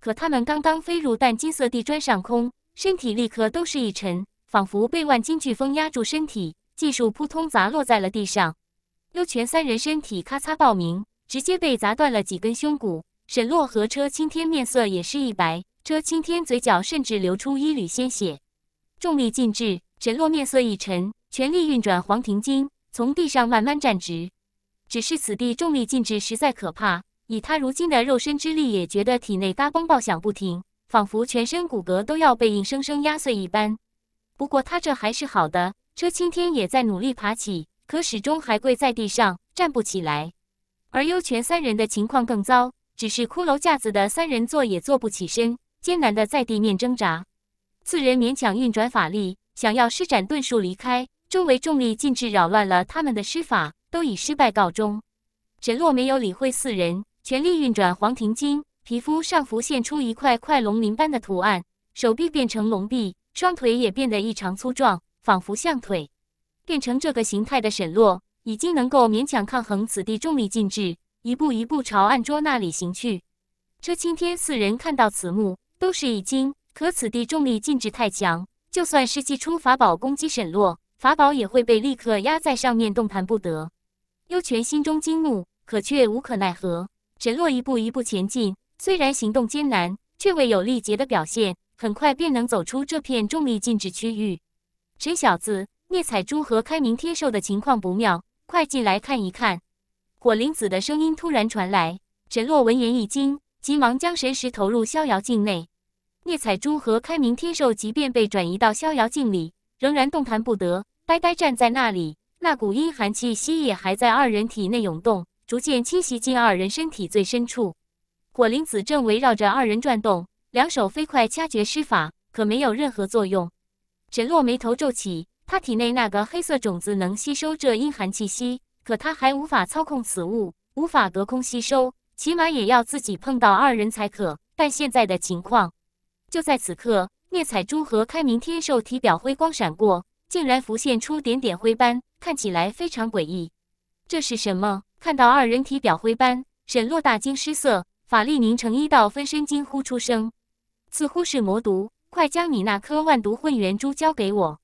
可他们刚刚飞入淡金色地砖上空，身体立刻都是一沉，仿佛被万金巨峰压住身体，技术扑通砸落在了地上。幽泉三人身体咔嚓爆鸣，直接被砸断了几根胸骨。沈洛和车青天面色也是一白。车青天嘴角甚至流出一缕鲜血，重力尽至，沈洛面色一沉，全力运转黄庭经，从地上慢慢站直。只是此地重力禁制实在可怕，以他如今的肉身之力，也觉得体内发崩爆响不停，仿佛全身骨骼都要被硬生生压碎一般。不过他这还是好的，车青天也在努力爬起，可始终还跪在地上，站不起来。而幽泉三人的情况更糟，只是骷髅架子的三人坐也坐不起身。艰难的在地面挣扎，四人勉强运转法力，想要施展遁术离开，周围重力禁制扰乱了他们的施法，都以失败告终。沈洛没有理会四人，全力运转黄庭经，皮肤上浮现出一块块龙鳞般的图案，手臂变成龙臂，双腿也变得异常粗壮，仿佛象腿。变成这个形态的沈洛，已经能够勉强抗衡此地重力禁制，一步一步朝案桌那里行去。车青天四人看到此幕。都是已经，可此地重力禁止太强，就算是祭出法宝攻击沈洛，法宝也会被立刻压在上面，动弹不得。幽泉心中惊怒，可却无可奈何。沈洛一步一步前进，虽然行动艰难，却未有力竭的表现，很快便能走出这片重力禁止区域。沈小子，聂彩珠和开明天兽的情况不妙，快进来看一看！火灵子的声音突然传来。沈洛闻言一惊，急忙将神石投入逍遥境内。聂彩珠和开明天兽即便被转移到逍遥境里，仍然动弹不得，呆呆站在那里。那股阴寒气息也还在二人体内涌动，逐渐侵袭进二人身体最深处。火灵子正围绕着二人转动，两手飞快掐诀施法，可没有任何作用。沈洛眉头皱起，他体内那个黑色种子能吸收这阴寒气息，可他还无法操控此物，无法隔空吸收，起码也要自己碰到二人才可。但现在的情况。就在此刻，聂彩珠和开明天兽体表灰光闪过，竟然浮现出点点灰斑，看起来非常诡异。这是什么？看到二人体表灰斑，沈洛大惊失色，法力凝成一道分身，惊呼出声。似乎是魔毒，快将你那颗万毒混元珠交给我！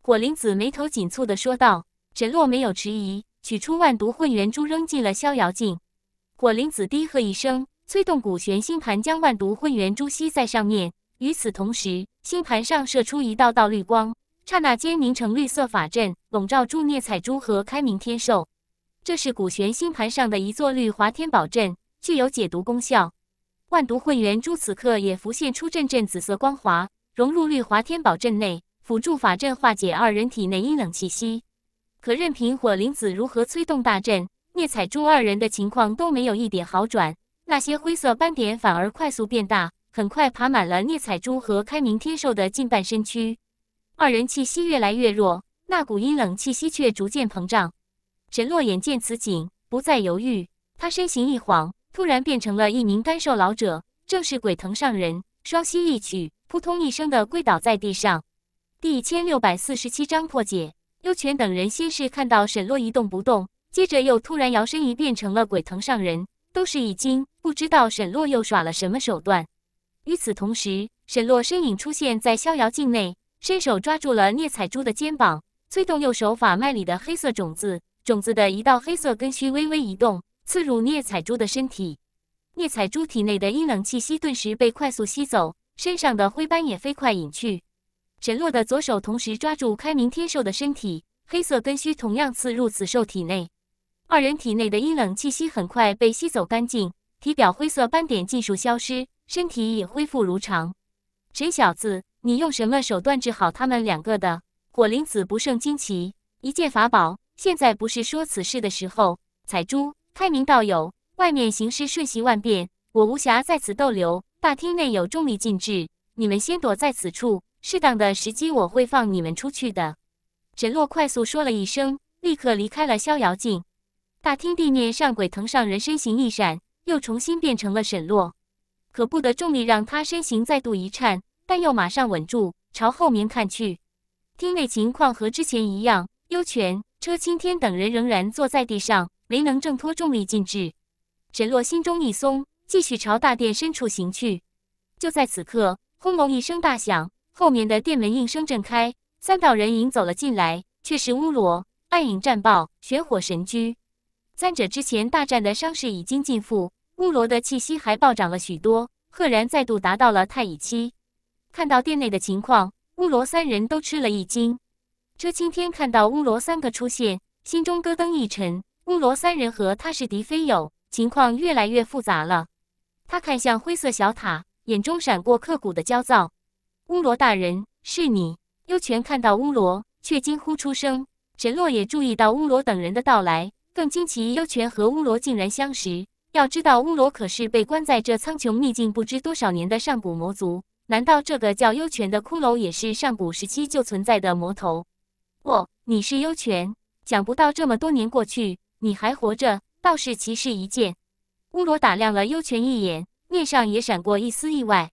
火灵子眉头紧蹙地说道。沈洛没有迟疑，取出万毒混元珠扔进了逍遥镜。火灵子低喝一声，催动古玄星盘，将万毒混元珠吸在上面。与此同时，星盘上射出一道道绿光，刹那间凝成绿色法阵，笼罩住聂彩珠和开明天寿。这是古玄星盘上的一座绿华天宝阵，具有解毒功效。万毒混元珠此刻也浮现出阵阵紫色光华，融入绿华天宝阵内，辅助法阵化解二人体内阴冷气息。可任凭火灵子如何催动大阵，聂彩珠二人的情况都没有一点好转，那些灰色斑点反而快速变大。很快爬满了聂彩珠和开明天兽的近半身躯，二人气息越来越弱，那股阴冷气息却逐渐膨胀。沈洛眼见此景，不再犹豫，他身形一晃，突然变成了一名干瘦老者，正是鬼藤上人。双膝一曲，扑通一声的跪倒在地上。第一千六百四十七章破解。幽泉等人先是看到沈洛一动不动，接着又突然摇身一变成了鬼藤上人，都是一惊，不知道沈洛又耍了什么手段。与此同时，沈洛身影出现在逍遥境内，伸手抓住了聂彩珠的肩膀，催动右手法脉里的黑色种子，种子的一道黑色根须微微移动，刺入聂彩珠的身体。聂彩珠体内的阴冷气息顿时被快速吸走，身上的灰斑也飞快隐去。沈洛的左手同时抓住开明天兽的身体，黑色根须同样刺入此兽体内，二人体内的阴冷气息很快被吸走干净，体表灰色斑点尽数消失。身体也恢复如常，沈小子，你用什么手段治好他们两个的？火灵子不胜惊奇，一件法宝。现在不是说此事的时候。彩珠、开明道友，外面形势瞬息万变，我无暇在此逗留。大厅内有重力禁制，你们先躲在此处，适当的时机我会放你们出去的。沈洛快速说了一声，立刻离开了逍遥境。大厅地面上，鬼藤上人身形一闪，又重新变成了沈洛。可怖的重力让他身形再度一颤，但又马上稳住，朝后面看去，厅内情况和之前一样，幽泉、车青天等人仍然坐在地上，没能挣脱重力禁制。沈洛心中一松，继续朝大殿深处行去。就在此刻，轰隆一声大响，后面的殿门应声震开，三道人影走了进来，却是乌罗、暗影战豹、玄火神驹，三者之前大战的伤势已经尽复。乌罗的气息还暴涨了许多，赫然再度达到了太乙期。看到店内的情况，乌罗三人都吃了一惊。车青天看到乌罗三个出现，心中咯噔一沉。乌罗三人和他是敌非友，情况越来越复杂了。他看向灰色小塔，眼中闪过刻骨的焦躁。乌罗大人，是你？幽泉看到乌罗，却惊呼出声。沈洛也注意到乌罗等人的到来，更惊奇幽泉和乌罗竟然相识。要知道，乌罗可是被关在这苍穹秘境不知多少年的上古魔族。难道这个叫幽泉的骷髅也是上古时期就存在的魔头？不，你是幽泉，想不到这么多年过去，你还活着，倒是奇事一件。乌罗打量了幽泉一眼，面上也闪过一丝意外。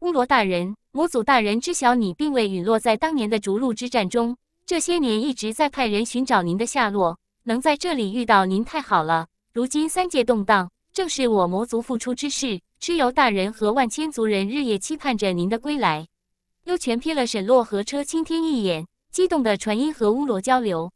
乌罗大人，魔祖大人知晓你并未陨落在当年的逐鹿之战中，这些年一直在派人寻找您的下落，能在这里遇到您，太好了。如今三界动荡，正是我魔族复出之时。蚩尤大人和万千族人日夜期盼着您的归来。幽泉瞥了沈洛和车青天一眼，激动的传音和乌罗交流：“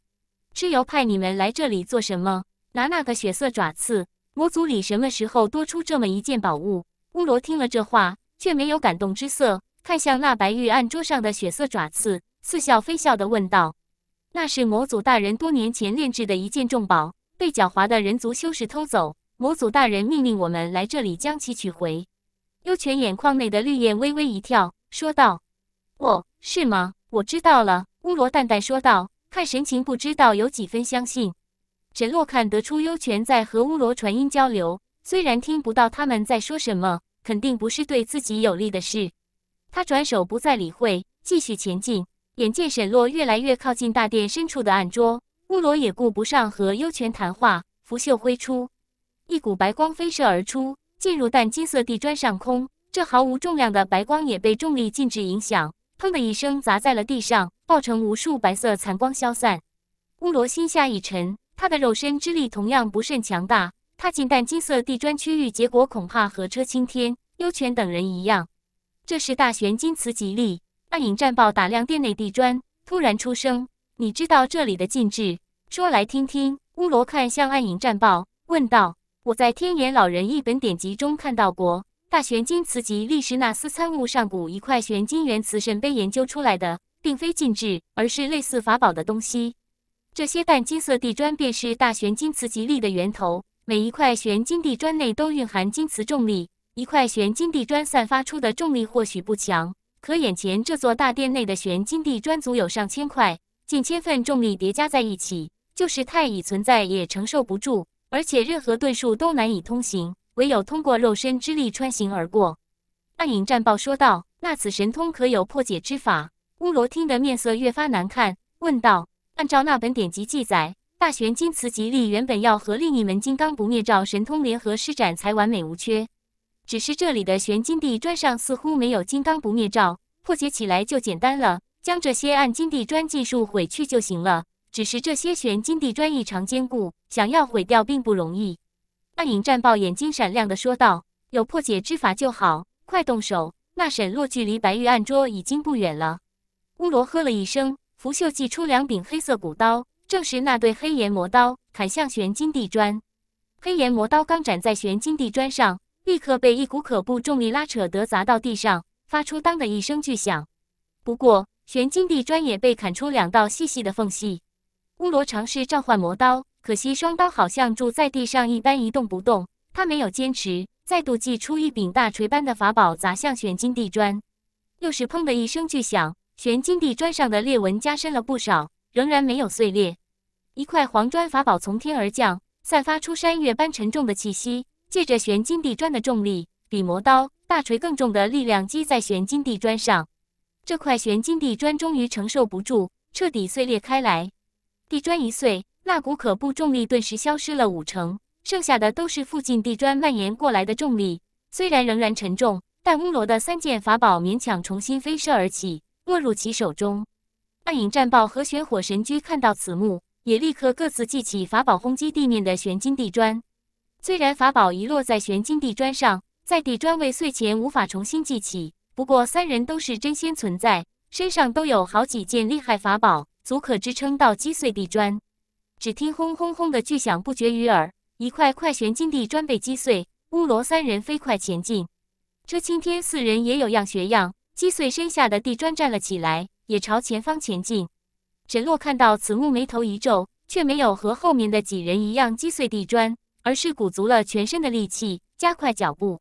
蚩尤派你们来这里做什么？拿那个血色爪刺？魔族里什么时候多出这么一件宝物？”乌罗听了这话，却没有感动之色，看向那白玉案桌上的血色爪刺，似笑非笑的问道：“那是魔族大人多年前炼制的一件重宝。”被狡猾的人族修士偷走，魔祖大人命令我们来这里将其取回。幽泉眼眶内的绿焰微微一跳，说道：“哦，是吗？我知道了。”乌罗淡淡说道，看神情，不知道有几分相信。沈洛看得出幽泉在和乌罗传音交流，虽然听不到他们在说什么，肯定不是对自己有利的事。他转手不再理会，继续前进。眼见沈洛越来越靠近大殿深处的暗桌。乌罗也顾不上和幽泉谈话，拂袖挥出，一股白光飞射而出，进入淡金色地砖上空。这毫无重量的白光也被重力禁止影响，砰的一声砸在了地上，爆成无数白色残光消散。乌罗心下一沉，他的肉身之力同样不甚强大，踏进淡金色地砖区域，结果恐怕和车青天、幽泉等人一样。这时，大玄金辞吉力暗影战豹打量殿内地砖，突然出声。你知道这里的禁制？说来听听。乌罗看向暗影战报，问道：“我在天眼老人一本典籍中看到过《大玄金磁极》，利什纳斯参悟上古一块玄金元磁神碑研究出来的，并非禁制，而是类似法宝的东西。这些淡金色地砖便是大玄金磁极力的源头。每一块玄金地砖内都蕴含金磁重力，一块玄金地砖散发出的重力或许不强，可眼前这座大殿内的玄金地砖足有上千块。”近千份重力叠加在一起，就是太乙存在也承受不住，而且任何遁术都难以通行，唯有通过肉身之力穿行而过。暗影战报说道：“那此神通可有破解之法？”乌罗听得面色越发难看，问道：“按照那本典籍记载，大玄金磁极力原本要和另一门金刚不灭照神通联合施展才完美无缺，只是这里的玄金地砖上似乎没有金刚不灭照，破解起来就简单了。”将这些暗金地砖技术毁去就行了。只是这些玄金地砖异常坚固，想要毁掉并不容易。暗影战报眼睛闪亮的说道：“有破解之法就好，快动手！”那沈洛距离白玉案桌已经不远了。乌罗呵了一声，拂袖祭出两柄黑色古刀，正是那对黑炎魔刀，砍向玄金地砖。黑炎魔刀刚斩在玄金地砖上，立刻被一股可怖重力拉扯得砸到地上，发出当的一声巨响。不过。玄金地砖也被砍出两道细细的缝隙。乌罗尝试召唤魔刀，可惜双刀好像住在地上一般一动不动。他没有坚持，再度祭出一柄大锤般的法宝砸向玄金地砖。又是砰的一声巨响，玄金地砖上的裂纹加深了不少，仍然没有碎裂。一块黄砖法宝从天而降，散发出山岳般沉重的气息，借着玄金地砖的重力，比魔刀、大锤更重的力量击在玄金地砖上。这块玄金地砖终于承受不住，彻底碎裂开来。地砖一碎，那股可怖重力顿时消失了五成，剩下的都是附近地砖蔓延过来的重力。虽然仍然沉重，但乌罗的三件法宝勉强重新飞射而起，落入其手中。暗影战报和玄火神驹看到此幕，也立刻各自祭起法宝轰击地面的玄金地砖。虽然法宝遗落在玄金地砖上，在地砖未碎前无法重新祭起。不过三人都是真仙存在，身上都有好几件厉害法宝，足可支撑到击碎地砖。只听轰轰轰的巨响不绝于耳，一块块玄金地砖被击碎。乌罗三人飞快前进，车青天四人也有样学样，击碎身下的地砖，站了起来，也朝前方前进。沈洛看到此幕，眉头一皱，却没有和后面的几人一样击碎地砖，而是鼓足了全身的力气，加快脚步。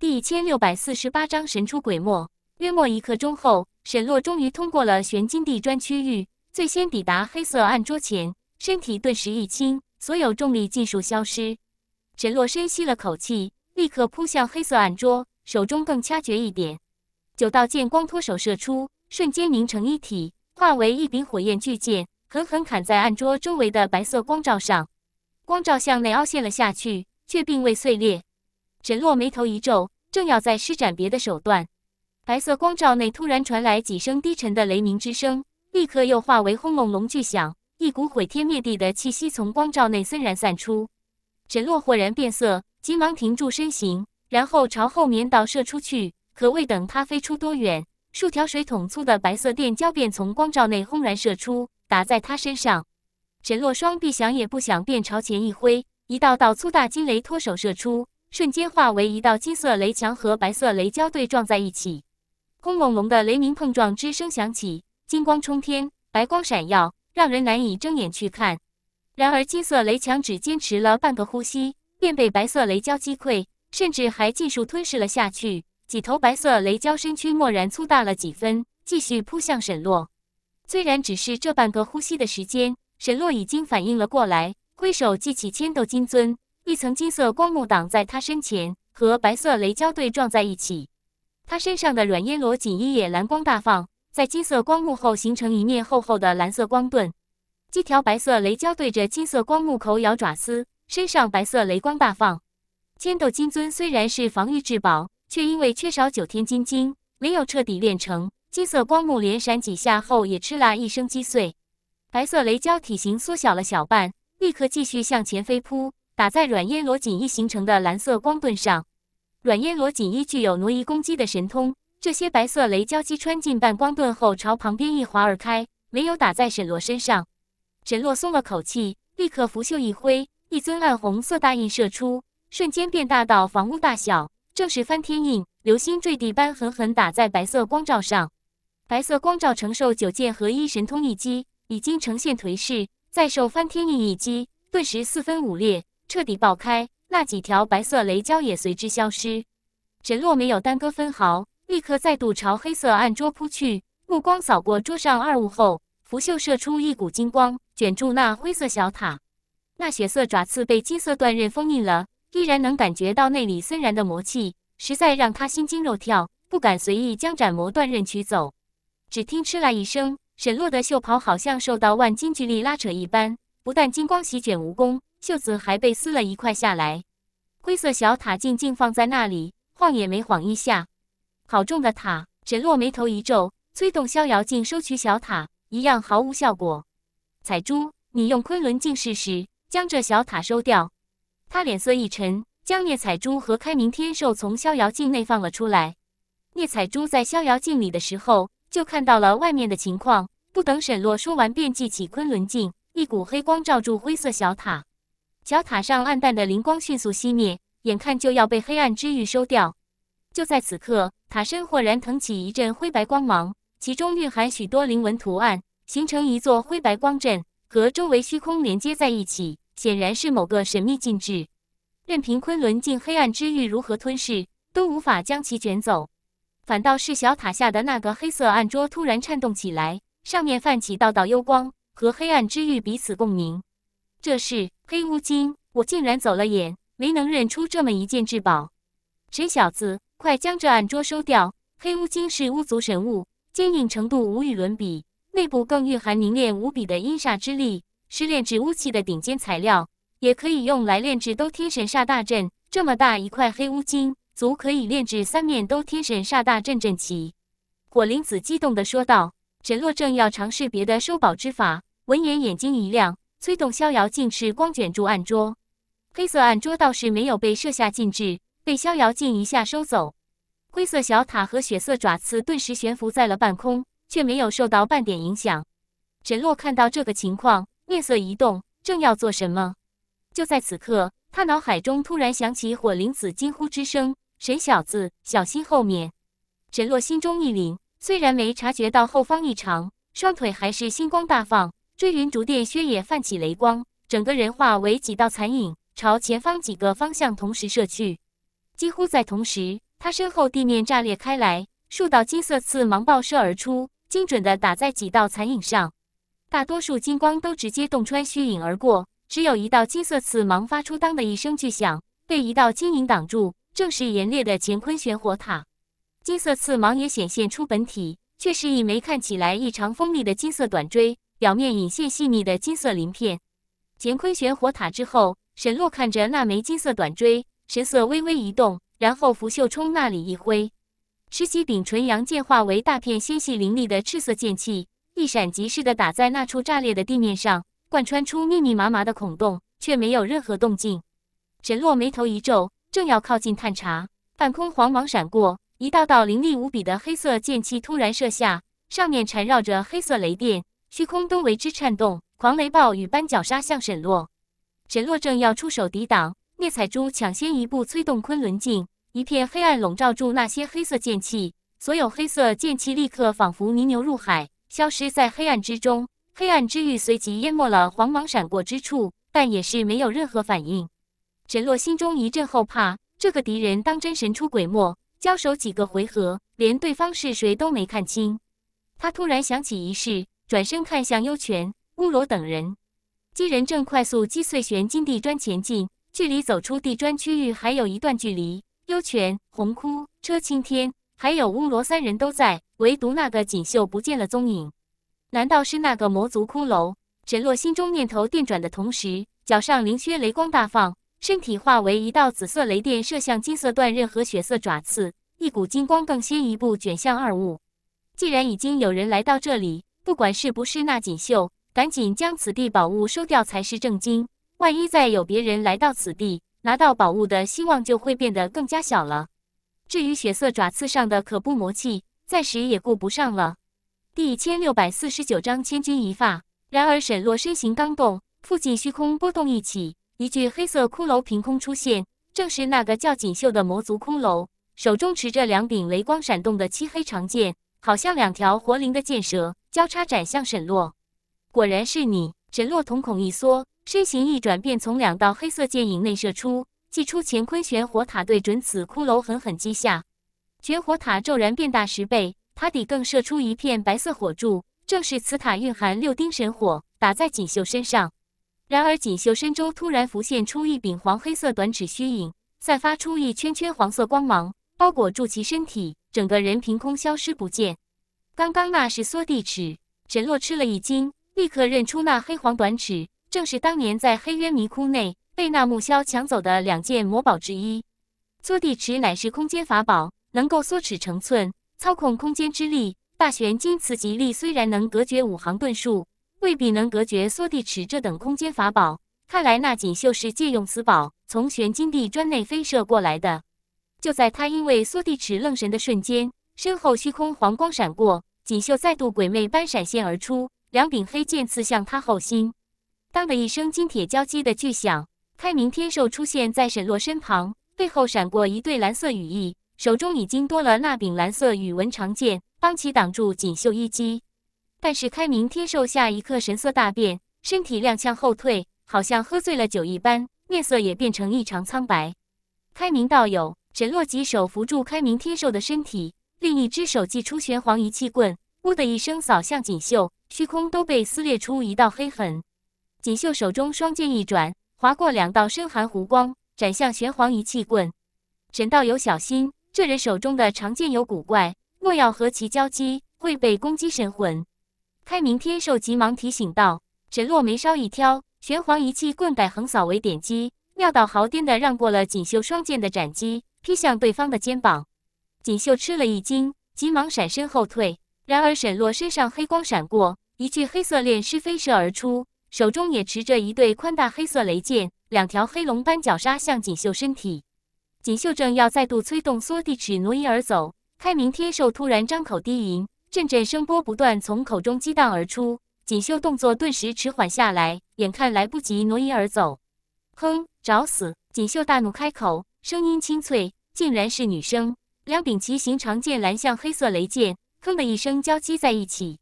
第一千六百四十八章神出鬼没。约莫一刻钟后，沈洛终于通过了玄金地砖区域，最先抵达黑色暗桌前，身体顿时一轻，所有重力尽数消失。沈洛深吸了口气，立刻扑向黑色暗桌，手中更掐诀一点，九道剑光脱手射出，瞬间凝成一体，化为一柄火焰巨剑，狠狠砍在暗桌周围的白色光罩上。光罩向内凹陷了下去，却并未碎裂。沈洛眉头一皱，正要再施展别的手段，白色光罩内突然传来几声低沉的雷鸣之声，立刻又化为轰隆隆巨响，一股毁天灭地的气息从光罩内森然散出。沈洛豁然变色，急忙停住身形，然后朝后面倒射出去。可未等他飞出多远，数条水桶粗的白色电胶便从光罩内轰然射出，打在他身上。沈洛双臂想也不想，便朝前一挥，一道道粗大惊雷脱手射出。瞬间化为一道金色雷墙和白色雷交对撞在一起，轰隆隆的雷鸣碰撞之声响起，金光冲天，白光闪耀，让人难以睁眼去看。然而，金色雷墙只坚持了半个呼吸，便被白色雷胶击溃，甚至还尽数吞噬了下去。几头白色雷胶身躯蓦然粗大了几分，继续扑向沈洛。虽然只是这半个呼吸的时间，沈洛已经反应了过来，挥手祭起千斗金樽。一层金色光幕挡在他身前，和白色雷蛟对撞在一起。他身上的软烟罗锦衣也蓝光大放，在金色光幕后形成一面厚厚的蓝色光盾。几条白色雷蛟对着金色光幕口咬爪撕，身上白色雷光大放。千斗金尊虽然是防御至宝，却因为缺少九天金晶，没有彻底炼成。金色光幕连闪几下后，也吃了一声击碎。白色雷蛟体型缩小了小半，立刻继续向前飞扑。打在软烟罗锦衣形成的蓝色光盾上，软烟罗锦衣具有挪移攻击的神通。这些白色雷蛟击穿进半光盾后，朝旁边一划而开，没有打在沈洛身上。沈洛松了口气，立刻拂袖一挥，一尊暗红色大印射出，瞬间变大到房屋大小，正是翻天印。流星坠地般狠狠打在白色光罩上，白色光罩承受九剑合一神通一击，已经呈现颓势，再受翻天印一击，顿时四分五裂。彻底爆开，那几条白色雷蛟也随之消失。沈洛没有耽搁分毫，立刻再度朝黑色暗桌扑去，目光扫过桌上二物后，拂袖射出一股金光，卷住那灰色小塔。那血色爪刺被金色断刃封印了，依然能感觉到内里森然的魔气，实在让他心惊肉跳，不敢随意将斩魔断刃取走。只听嗤啦一声，沈洛的袖袍好像受到万斤巨力拉扯一般，不但金光席卷无功。袖子还被撕了一块下来，灰色小塔静静放在那里，晃也没晃一下。好重的塔！沈洛眉头一皱，催动逍遥镜收取小塔，一样毫无效果。彩珠，你用昆仑镜试试，将这小塔收掉。他脸色一沉，将聂彩珠和开明天兽从逍遥镜内放了出来。聂彩珠在逍遥镜里的时候，就看到了外面的情况。不等沈洛说完，便记起昆仑镜，一股黑光照住灰色小塔。小塔上暗淡的灵光迅速熄灭，眼看就要被黑暗之域收掉。就在此刻，塔身豁然腾起一阵灰白光芒，其中蕴含许多灵纹图案，形成一座灰白光阵，和周围虚空连接在一起，显然是某个神秘禁制。任凭昆仑镜黑暗之域如何吞噬，都无法将其卷走。反倒是小塔下的那个黑色暗桌突然颤动起来，上面泛起道道幽光，和黑暗之域彼此共鸣。这是。黑乌金，我竟然走了眼，没能认出这么一件至宝。沈小子，快将这暗桌收掉！黑乌金是巫族神物，坚硬程度无与伦比，内部更蕴含凝练无比的阴煞之力，是炼制巫器的顶尖材料，也可以用来炼制都天神煞大阵。这么大一块黑乌金，足可以炼制三面都天神煞大阵阵旗。火灵子激动地说道。沈洛正要尝试别的收宝之法，闻言眼睛一亮。催动逍遥镜，翅光卷住暗桌，黑色暗桌倒是没有被设下禁制，被逍遥镜一下收走。灰色小塔和血色爪刺顿时悬浮在了半空，却没有受到半点影响。沈洛看到这个情况，面色一动，正要做什么，就在此刻，他脑海中突然响起火灵子惊呼之声：“沈小子，小心后面！”沈洛心中一凛，虽然没察觉到后方异常，双腿还是星光大放。追云逐电，靴也泛起雷光，整个人化为几道残影，朝前方几个方向同时射去。几乎在同时，他身后地面炸裂开来，数道金色刺芒爆射而出，精准地打在几道残影上。大多数金光都直接洞穿虚影而过，只有一道金色刺芒发出“当”的一声巨响，被一道金影挡住。正是炎烈的乾坤玄火塔，金色刺芒也显现出本体，却是一枚看起来异常锋利的金色短锥。表面隐现细腻的金色鳞片。乾坤玄火塔之后，沈洛看着那枚金色短锥，神色微微一动，然后拂袖冲那里一挥，赤息柄纯阳剑化为大片纤细凌厉的赤色剑气，一闪即逝的打在那处炸裂的地面上，贯穿出密密麻麻的孔洞，却没有任何动静。沈洛眉头一皱，正要靠近探查，半空黄芒闪过，一道道凌厉无比的黑色剑气突然射下，上面缠绕着黑色雷电。虚空都为之颤动，狂雷暴雨般绞杀向沈洛。沈洛正要出手抵挡，聂彩珠抢先一步催动昆仑镜，一片黑暗笼罩住那些黑色剑气，所有黑色剑气立刻仿佛泥牛入海，消失在黑暗之中。黑暗之域随即淹没了黄芒闪过之处，但也是没有任何反应。沈洛心中一阵后怕，这个敌人当真神出鬼没，交手几个回合，连对方是谁都没看清。他突然想起一事。转身看向幽泉、乌罗等人，几人正快速击碎玄金地砖前进，距离走出地砖区域还有一段距离。幽泉、红窟、车青天，还有乌罗三人都在，唯独那个锦绣不见了踪影。难道是那个魔族骷髅？沈洛心中念头电转的同时，脚上灵靴雷光大放，身体化为一道紫色雷电射向金色断刃和血色爪刺，一股金光更先一步卷向二物。既然已经有人来到这里。不管是不是那锦绣，赶紧将此地宝物收掉才是正经。万一再有别人来到此地，拿到宝物的希望就会变得更加小了。至于血色爪刺上的可怖魔气，暂时也顾不上了。第一千六百四十九章千钧一发。然而沈洛身形刚动，附近虚空波动一起，一具黑色骷髅凭空出现，正是那个叫锦绣的魔族骷髅，手中持着两柄雷光闪动的漆黑长剑，好像两条活灵的剑蛇。交叉斩向沈洛，果然是你！沈洛瞳孔一缩，身形一转，便从两道黑色剑影内射出，祭出乾坤玄火塔，对准此骷髅狠狠击下。玄火塔骤然变大十倍，塔底更射出一片白色火柱，正是此塔蕴含六丁神火，打在锦绣身上。然而，锦绣身周突然浮现出一柄黄黑色短尺虚影，散发出一圈圈黄色光芒，包裹住其身体，整个人凭空消失不见。刚刚那是缩地尺，沈洛吃了一惊，立刻认出那黑黄短尺，正是当年在黑渊迷窟内被那木萧抢走的两件魔宝之一。缩地尺乃是空间法宝，能够缩尺成寸，操控空间之力。大玄金磁极力虽然能隔绝五行遁术，未必能隔绝缩地尺这等空间法宝。看来那锦绣是借用此宝，从玄金地砖内飞射过来的。就在他因为缩地尺愣神的瞬间。身后虚空黄光闪过，锦绣再度鬼魅般闪现而出，两柄黑剑刺向他后心。当的一声金铁交击的巨响，开明天兽出现在沈洛身旁，背后闪过一对蓝色羽翼，手中已经多了那柄蓝色羽纹长剑，帮其挡住锦绣一击。但是开明天兽下一刻神色大变，身体踉跄后退，好像喝醉了酒一般，面色也变成异常苍白。开明道友，沈洛几手扶住开明天兽的身体。另一只手祭出玄黄一气棍，呜的一声扫向锦绣，虚空都被撕裂出一道黑痕。锦绣手中双剑一转，划过两道深寒弧光，斩向玄黄一气棍。沈道友小心，这人手中的长剑有古怪，莫要和其交击，会被攻击神魂。开明天授急忙提醒道。沈洛眉梢一挑，玄黄一气棍改横扫为点击，妙道豪颠的让过了锦绣双剑的斩击，劈向对方的肩膀。锦绣吃了一惊，急忙闪身后退。然而沈洛身上黑光闪过，一具黑色炼尸飞射而出，手中也持着一对宽大黑色雷剑，两条黑龙般绞杀向锦绣身体。锦绣正要再度催动缩地尺挪移而走，开明天兽突然张口低吟，阵阵声波不断从口中激荡而出，锦绣动作顿时迟缓下来，眼看来不及挪移而走。哼，找死！锦绣大怒开口，声音清脆，竟然是女声。两柄奇形长剑拦向黑色雷剑，砰的一声交击在一起。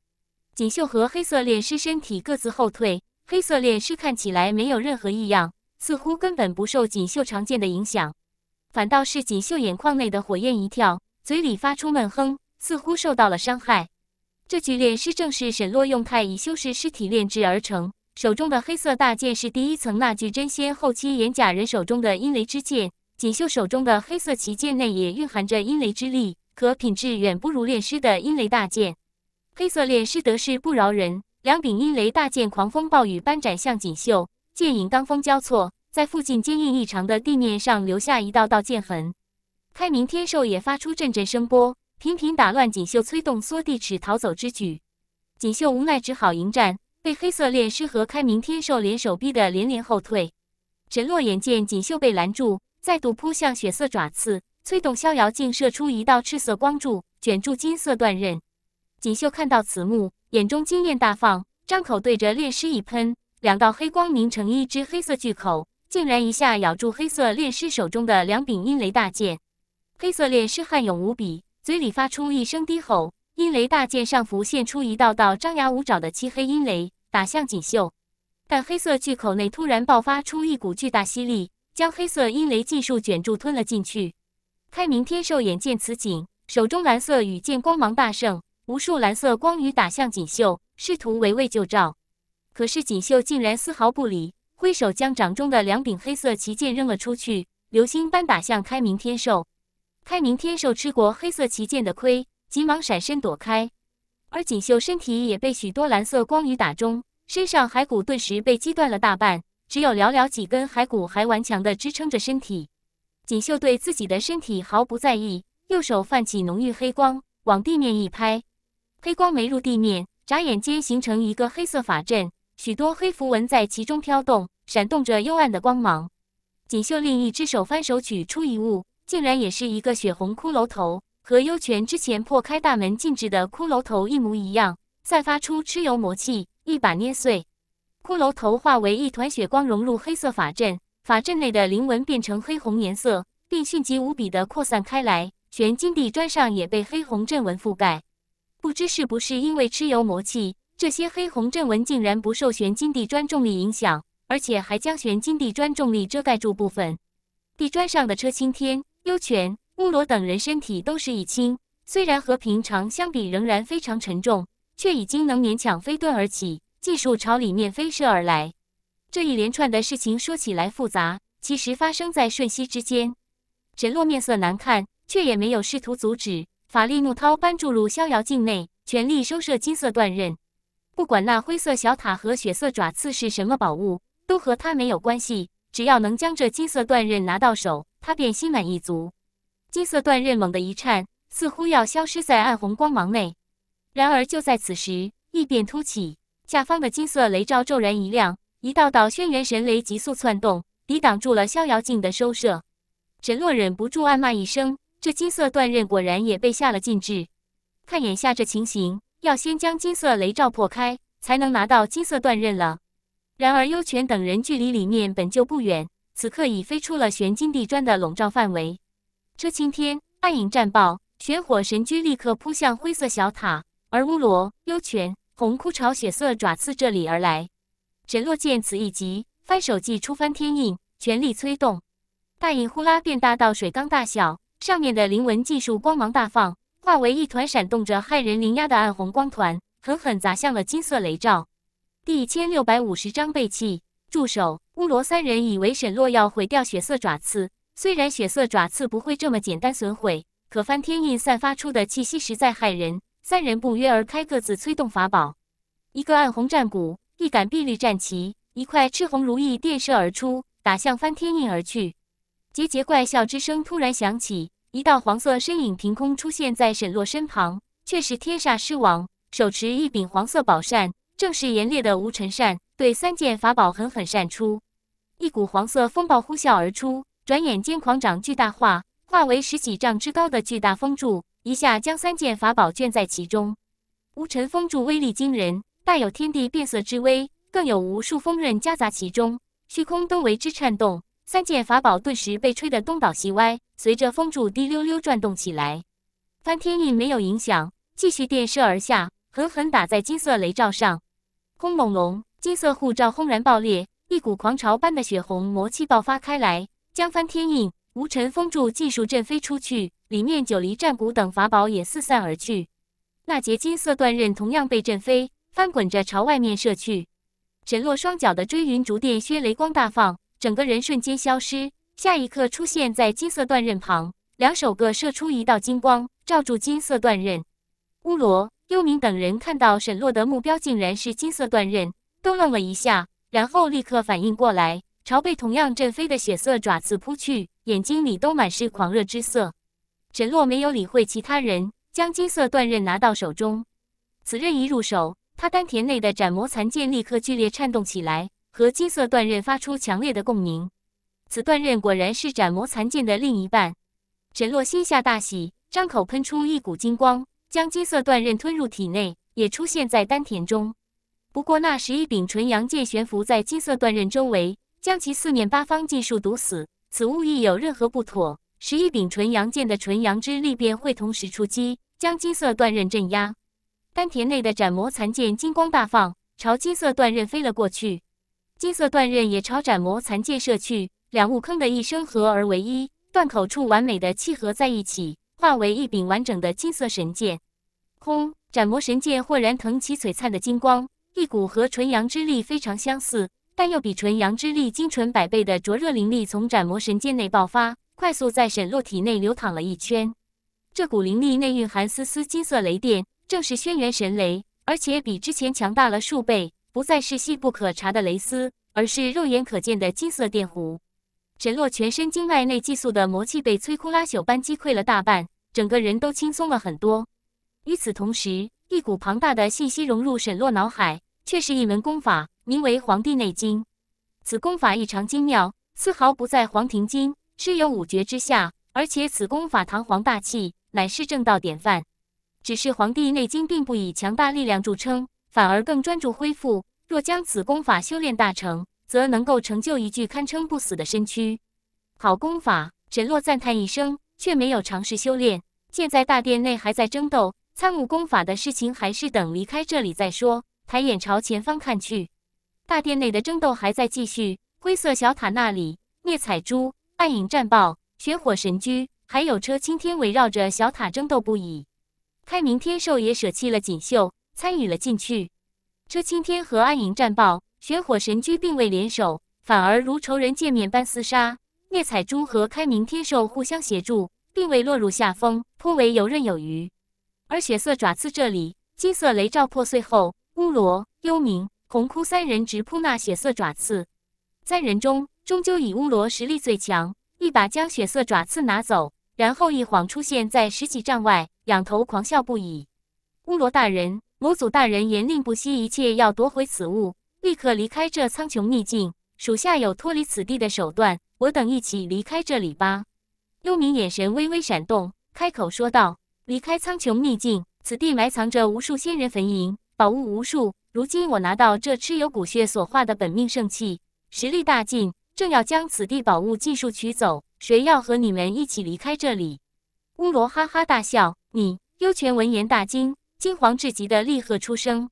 锦绣和黑色炼尸身体各自后退。黑色炼尸看起来没有任何异样，似乎根本不受锦绣长剑的影响。反倒是锦绣眼眶内的火焰一跳，嘴里发出闷哼，似乎受到了伤害。这具炼尸正是沈洛用太乙修士尸体炼制而成，手中的黑色大剑是第一层那具真仙后期岩甲人手中的阴雷之剑。锦绣手中的黑色旗舰内也蕴含着阴雷之力，可品质远不如炼师的阴雷大剑。黑色炼师得势不饶人，两柄阴雷大剑狂风暴雨般斩向锦绣，剑影罡风交错，在附近坚硬异常的地面上留下一道道剑痕。开明天兽也发出阵阵声波，频频打乱锦绣催动缩地尺逃走之举。锦绣无奈，只好迎战，被黑色炼师和开明天兽联手逼得连连后退。陈洛眼见锦绣被拦住。再度扑向血色爪刺，催动逍遥镜射出一道赤色光柱，卷住金色断刃。锦绣看到此幕，眼中惊艳大放，张口对着炼尸一喷，两道黑光凝成一只黑色巨口，竟然一下咬住黑色炼尸手中的两柄阴雷大剑。黑色炼尸悍勇无比，嘴里发出一声低吼，阴雷大剑上浮现出一道道张牙舞爪的漆黑阴雷，打向锦绣。但黑色巨口内突然爆发出一股巨大吸力。将黑色阴雷技术卷住吞了进去。开明天兽眼见此景，手中蓝色羽箭光芒大盛，无数蓝色光雨打向锦绣，试图围魏救赵。可是锦绣竟然丝毫不理，挥手将掌中的两柄黑色旗剑扔了出去，流星般打向开明天兽。开明天兽吃过黑色旗剑的亏，急忙闪身躲开，而锦绣身体也被许多蓝色光雨打中，身上骸骨顿时被击断了大半。只有寥寥几根骸骨还顽强地支撑着身体。锦绣对自己的身体毫不在意，右手泛起浓郁黑光，往地面一拍，黑光没入地面，眨眼间形成一个黑色法阵，许多黑符文在其中飘动，闪动着幽暗的光芒。锦绣另一只手翻手取出一物，竟然也是一个血红骷髅头，和幽泉之前破开大门禁止的骷髅头一模一样，散发出蚩尤魔气，一把捏碎。骷髅头化为一团血光，融入黑色法阵，法阵内的灵纹变成黑红颜色，并迅疾无比的扩散开来。玄金地砖上也被黑红阵纹覆盖。不知是不是因为蚩尤魔气，这些黑红阵纹竟然不受玄金地砖重力影响，而且还将玄金地砖重力遮盖住部分。地砖上的车青天、幽泉、木罗等人身体都是一轻，虽然和平常相比仍然非常沉重，却已经能勉强飞遁而起。技术朝里面飞射而来，这一连串的事情说起来复杂，其实发生在瞬息之间。沈洛面色难看，却也没有试图阻止，法力怒涛般注入逍遥境内，全力收摄金色断刃。不管那灰色小塔和血色爪刺是什么宝物，都和他没有关系。只要能将这金色断刃拿到手，他便心满意足。金色断刃猛地一颤，似乎要消失在暗红光芒内。然而就在此时，异变突起。下方的金色雷罩骤然一亮，一道道轩辕神雷急速窜动，抵挡住了逍遥镜的收射。沈洛忍不住暗骂一声：“这金色断刃果然也被下了禁制。”看眼下这情形，要先将金色雷罩破开，才能拿到金色断刃了。然而幽泉等人距离里面本就不远，此刻已飞出了玄金地砖的笼罩范围。车青天、暗影战爆，玄火神驹立刻扑向灰色小塔，而乌罗、幽泉。红枯朝血色爪刺这里而来，沈洛见此一急，翻手祭出翻天印，全力催动，大印呼啦变大到水缸大小，上面的灵纹技术光芒大放，化为一团闪动着骇人灵压的暗红光团，狠狠砸向了金色雷罩。第一千六百五十章背弃，助手！乌罗三人以为沈洛要毁掉血色爪刺，虽然血色爪刺不会这么简单损毁，可翻天印散发出的气息实在骇人。三人不约而开，各自催动法宝：一个暗红战鼓，一杆碧绿战旗，一块赤红如意电射而出，打向翻天印而去。桀桀怪笑之声突然响起，一道黄色身影凭空出现在沈洛身旁，却是天煞狮王，手持一柄黄色宝扇，正是严烈的无尘扇，对三件法宝狠狠扇出，一股黄色风暴呼啸而出，转眼间狂涨巨大化，化为十几丈之高的巨大风柱。一下将三件法宝卷在其中，无尘封住，威力惊人，带有天地变色之威，更有无数风刃夹杂其中，虚空都为之颤动。三件法宝顿时被吹得东倒西歪，随着风柱滴溜溜转动起来。翻天印没有影响，继续电射而下，狠狠打在金色雷罩上。轰猛龙金色护罩轰然爆裂，一股狂潮般的血红魔气爆发开来，将翻天印。无尘封住，技术震飞出去，里面九黎战鼓等法宝也四散而去。那截金色断刃同样被震飞，翻滚着朝外面射去。沈洛双脚的追云逐电靴雷光大放，整个人瞬间消失。下一刻出现在金色断刃旁，两手各射出一道金光，罩住金色断刃。乌罗、幽冥等人看到沈洛的目标竟然是金色断刃，都愣了一下，然后立刻反应过来，朝被同样震飞的血色爪子扑去。眼睛里都满是狂热之色，沈洛没有理会其他人，将金色断刃拿到手中。此刃一入手，他丹田内的斩魔残剑立刻剧烈颤动起来，和金色断刃发出强烈的共鸣。此断刃果然是斩魔残剑的另一半，沈洛心下大喜，张口喷出一股金光，将金色断刃吞入体内，也出现在丹田中。不过，那十一柄纯阳剑悬浮在金色断刃周围，将其四面八方尽数堵死。此物亦有任何不妥，十一柄纯阳剑的纯阳之力便会同时出击，将金色断刃镇压。丹田内的斩魔残剑金光大放，朝金色断刃飞了过去。金色断刃也朝斩魔残剑射去，两物“吭”的一声合而为一，断口处完美的契合在一起，化为一柄完整的金色神剑。空斩魔神剑豁然腾起璀璨的金光，一股和纯阳之力非常相似。但又比纯阳之力精纯百倍的灼热灵力从斩魔神剑内爆发，快速在沈洛体内流淌了一圈。这股灵力内蕴含丝丝金色雷电，正是轩辕神雷，而且比之前强大了数倍，不再是细不可查的雷丝，而是肉眼可见的金色电弧。沈洛全身经脉内寄宿的魔气被摧枯拉朽般击溃了大半，整个人都轻松了很多。与此同时，一股庞大的信息融入沈洛脑海，却是一门功法。名为《黄帝内经》，此功法异常精妙，丝毫不在《黄庭经》、《尸有五绝》之下，而且此功法堂皇大气，乃是正道典范。只是《黄帝内经》并不以强大力量著称，反而更专注恢复。若将此功法修炼大成，则能够成就一具堪称不死的身躯。好功法，沈洛赞叹一声，却没有尝试修炼。现在大殿内还在争斗，参悟功法的事情还是等离开这里再说。抬眼朝前方看去。大殿内的争斗还在继续。灰色小塔那里，聂彩珠、暗影战豹、玄火神驹还有车青天围绕着小塔争斗不已。开明天兽也舍弃了锦绣，参与了进去。车青天和暗影战豹、玄火神驹并未联手，反而如仇人见面般厮杀。聂彩珠和开明天兽互相协助，并未落入下风，颇为游刃有余。而血色爪刺这里，金色雷罩破碎后，乌罗幽冥。红骷三人直扑那血色爪刺，三人中终究以乌罗实力最强，一把将血色爪刺拿走，然后一晃出现在十几丈外，仰头狂笑不已。乌罗大人，魔祖大人严令不惜一切要夺回此物，立刻离开这苍穹秘境。属下有脱离此地的手段，我等一起离开这里吧。幽冥眼神微微闪动，开口说道：“离开苍穹秘境，此地埋藏着无数仙人坟茔，宝物无数。”如今我拿到这蚩尤骨血所化的本命圣器，实力大进，正要将此地宝物尽数取走，谁要和你们一起离开这里？乌罗哈哈大笑。你幽泉闻言大惊，惊惶至极的厉喝出声，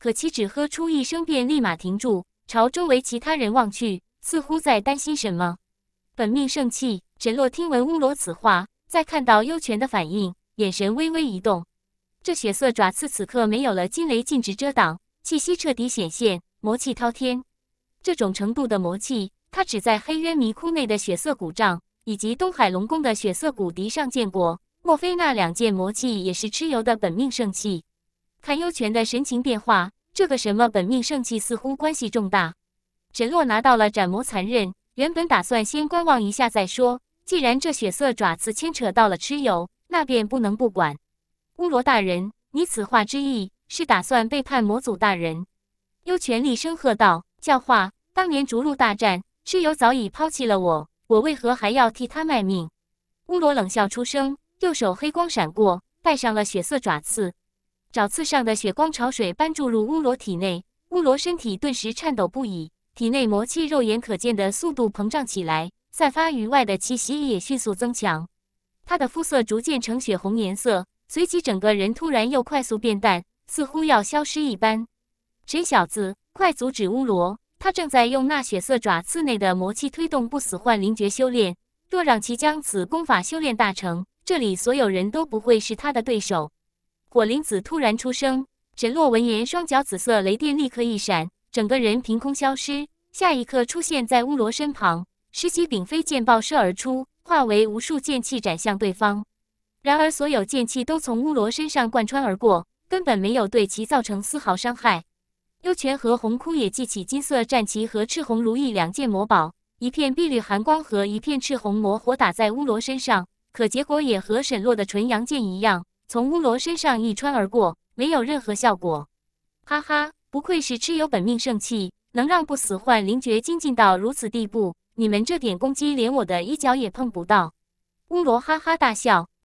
可岂只喝出一声便立马停住，朝周围其他人望去，似乎在担心什么。本命圣器，沈洛听闻乌罗此话，再看到幽泉的反应，眼神微微一动，这血色爪刺此刻没有了惊雷禁直遮挡。气息彻底显现，魔气滔天。这种程度的魔气，他只在黑渊迷窟内的血色古杖以及东海龙宫的血色古笛上见过。莫非那两件魔器也是蚩尤的本命圣器？看幽泉的神情变化，这个什么本命圣器似乎关系重大。沈洛拿到了斩魔残刃，原本打算先观望一下再说。既然这血色爪子牵扯到了蚩尤，那便不能不管。乌罗大人，你此话之意？是打算背叛魔祖大人？幽泉厉声喝道：“教化！当年逐鹿大战，蚩尤早已抛弃了我，我为何还要替他卖命？”乌罗冷笑出声，右手黑光闪过，带上了血色爪刺。爪刺上的血光潮水般注入乌罗体内，乌罗身体顿时颤抖不已，体内魔气肉眼可见的速度膨胀起来，散发于外的气息也迅速增强。他的肤色逐渐呈血红颜色，随即整个人突然又快速变淡。似乎要消失一般，谁小子，快阻止乌罗！他正在用那血色爪刺内的魔气推动不死幻灵诀修炼。若让其将此功法修炼大成，这里所有人都不会是他的对手。火灵子突然出声，沈洛闻言，双脚紫色雷电立刻一闪，整个人凭空消失。下一刻，出现在乌罗身旁，十几柄飞剑爆射而出，化为无数剑气斩向对方。然而，所有剑气都从乌罗身上贯穿而过。根本没有对其造成丝毫伤害。幽泉和红枯也祭起金色战旗和赤红如意两件魔宝，一片碧绿寒光和一片赤红魔火打在乌罗身上，可结果也和沈洛的纯阳剑一样，从乌罗身上一穿而过，没有任何效果。哈哈，不愧是蚩尤本命圣器，能让不死幻灵觉精进到如此地步，你们这点攻击连我的衣角也碰不到。乌罗哈哈大笑。